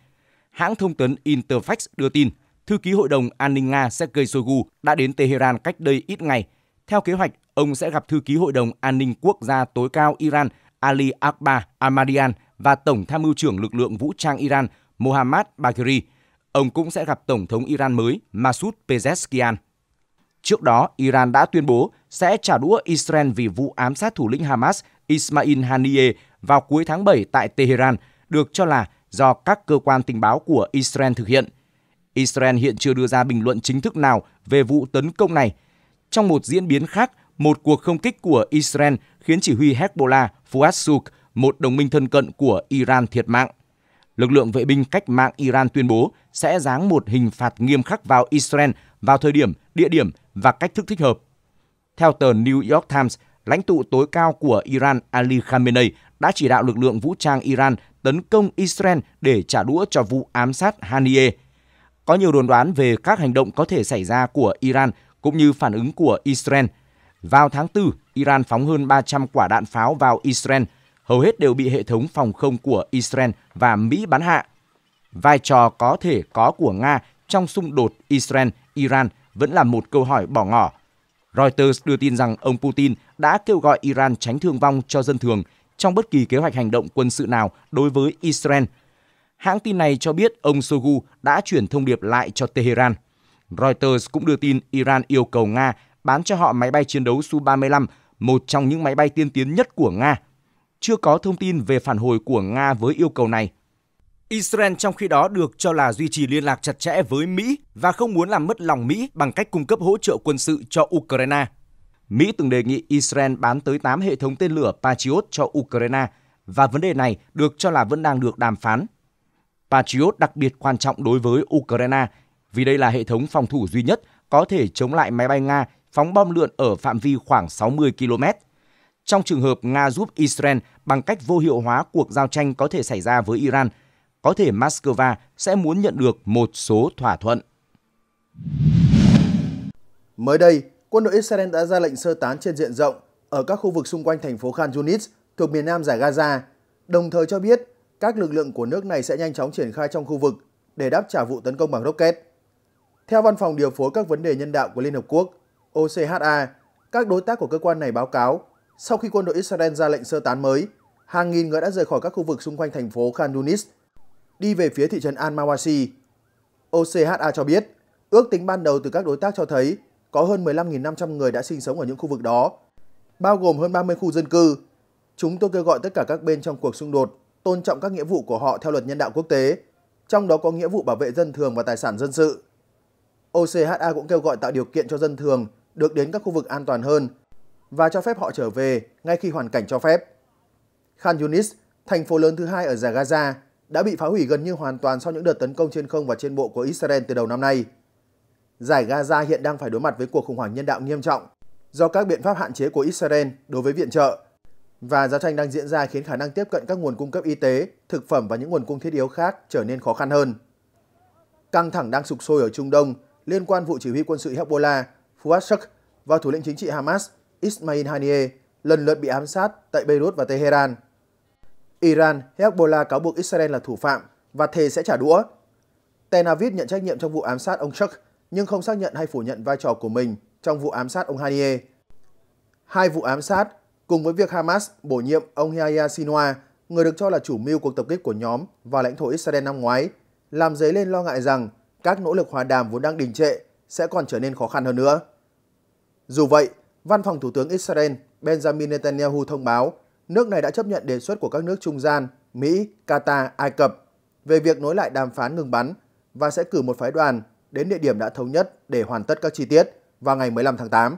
Hãng thông tấn Interfax đưa tin – thư ký Hội đồng An ninh Nga Sergei Shoigu đã đến Tehran cách đây ít ngày. Theo kế hoạch, ông sẽ gặp thư ký Hội đồng An ninh Quốc gia tối cao Iran Ali Akbar Amadian và Tổng tham mưu trưởng lực lượng vũ trang Iran Mohammad Bagheri. Ông cũng sẽ gặp Tổng thống Iran mới Masoud Pezeshkian. Trước đó, Iran đã tuyên bố sẽ trả đũa Israel vì vụ ám sát thủ lĩnh Hamas Ismail Haniyeh vào cuối tháng 7 tại Tehran, được cho là do các cơ quan tình báo của Israel thực hiện. Israel hiện chưa đưa ra bình luận chính thức nào về vụ tấn công này. Trong một diễn biến khác, một cuộc không kích của Israel khiến chỉ huy Hezbollah Fuad Suk, một đồng minh thân cận của Iran thiệt mạng. Lực lượng vệ binh cách mạng Iran tuyên bố sẽ giáng một hình phạt nghiêm khắc vào Israel vào thời điểm, địa điểm và cách thức thích hợp. Theo tờ New York Times, lãnh tụ tối cao của Iran Ali Khamenei đã chỉ đạo lực lượng vũ trang Iran tấn công Israel để trả đũa cho vụ ám sát Haniyeh, có nhiều đồn đoán về các hành động có thể xảy ra của Iran cũng như phản ứng của Israel. Vào tháng 4, Iran phóng hơn 300 quả đạn pháo vào Israel, hầu hết đều bị hệ thống phòng không của Israel và Mỹ bắn hạ. Vai trò có thể có của Nga trong xung đột Israel-Iran vẫn là một câu hỏi bỏ ngỏ. Reuters đưa tin rằng ông Putin đã kêu gọi Iran tránh thương vong cho dân thường trong bất kỳ kế hoạch hành động quân sự nào đối với Israel – Hãng tin này cho biết ông Shoigu đã chuyển thông điệp lại cho Tehran. Reuters cũng đưa tin Iran yêu cầu Nga bán cho họ máy bay chiến đấu Su-35, một trong những máy bay tiên tiến nhất của Nga. Chưa có thông tin về phản hồi của Nga với yêu cầu này. Israel trong khi đó được cho là duy trì liên lạc chặt chẽ với Mỹ và không muốn làm mất lòng Mỹ bằng cách cung cấp hỗ trợ quân sự cho Ukraine. Mỹ từng đề nghị Israel bán tới 8 hệ thống tên lửa Patriot cho Ukraine và vấn đề này được cho là vẫn đang được đàm phán. Patriot đặc biệt quan trọng đối với Ukraine vì đây là hệ thống phòng thủ duy nhất có thể chống lại máy bay Nga phóng bom lượn ở phạm vi khoảng 60 km. Trong trường hợp Nga giúp Israel bằng cách vô hiệu hóa cuộc giao tranh có thể xảy ra với Iran, có thể Moscow sẽ muốn nhận được một số thỏa thuận. Mới đây, quân đội Israel đã ra lệnh sơ tán trên diện rộng ở các khu vực xung quanh thành phố Khan Yunis thuộc miền nam giải Gaza, đồng thời cho biết các lực lượng của nước này sẽ nhanh chóng triển khai trong khu vực để đáp trả vụ tấn công bằng rocket. Theo Văn phòng Điều phối các vấn đề nhân đạo của Liên Hợp Quốc, OCHA, các đối tác của cơ quan này báo cáo, sau khi quân đội Israel ra lệnh sơ tán mới, hàng nghìn người đã rời khỏi các khu vực xung quanh thành phố Khan Yunis, đi về phía thị trấn Al-Mawasi. OCHA cho biết, ước tính ban đầu từ các đối tác cho thấy có hơn 15.500 người đã sinh sống ở những khu vực đó, bao gồm hơn 30 khu dân cư. Chúng tôi kêu gọi tất cả các bên trong cuộc xung đột tôn trọng các nghĩa vụ của họ theo luật nhân đạo quốc tế, trong đó có nghĩa vụ bảo vệ dân thường và tài sản dân sự. OCHA cũng kêu gọi tạo điều kiện cho dân thường được đến các khu vực an toàn hơn và cho phép họ trở về ngay khi hoàn cảnh cho phép. Khan Yunis, thành phố lớn thứ hai ở giải Gaza, đã bị phá hủy gần như hoàn toàn sau những đợt tấn công trên không và trên bộ của Israel từ đầu năm nay. Giải Gaza hiện đang phải đối mặt với cuộc khủng hoảng nhân đạo nghiêm trọng do các biện pháp hạn chế của Israel đối với viện trợ và giao tranh đang diễn ra khiến khả năng tiếp cận các nguồn cung cấp y tế, thực phẩm và những nguồn cung thiết yếu khác trở nên khó khăn hơn. Căng thẳng đang sụp sôi ở Trung Đông liên quan vụ chỉ huy quân sự Hezbollah Fuad Shuk và thủ lĩnh chính trị Hamas Ismail Haniyeh lần lượt bị ám sát tại Beirut và Tehran. Iran, Hezbollah cáo buộc Israel là thủ phạm và thề sẽ trả đũa. Tel Aviv nhận trách nhiệm trong vụ ám sát ông Shuk nhưng không xác nhận hay phủ nhận vai trò của mình trong vụ ám sát ông Haniyeh. Hai vụ ám sát Cùng với việc Hamas bổ nhiệm ông Yahya Sinwar, người được cho là chủ mưu cuộc tập kích của nhóm vào lãnh thổ Israel năm ngoái, làm dấy lên lo ngại rằng các nỗ lực hòa đàm vốn đang đình trệ sẽ còn trở nên khó khăn hơn nữa. Dù vậy, Văn phòng Thủ tướng Israel Benjamin Netanyahu thông báo nước này đã chấp nhận đề xuất của các nước trung gian Mỹ, Qatar, Ai Cập về việc nối lại đàm phán ngừng bắn và sẽ cử một phái đoàn đến địa điểm đã thống nhất để hoàn tất các chi tiết vào ngày 15 tháng 8.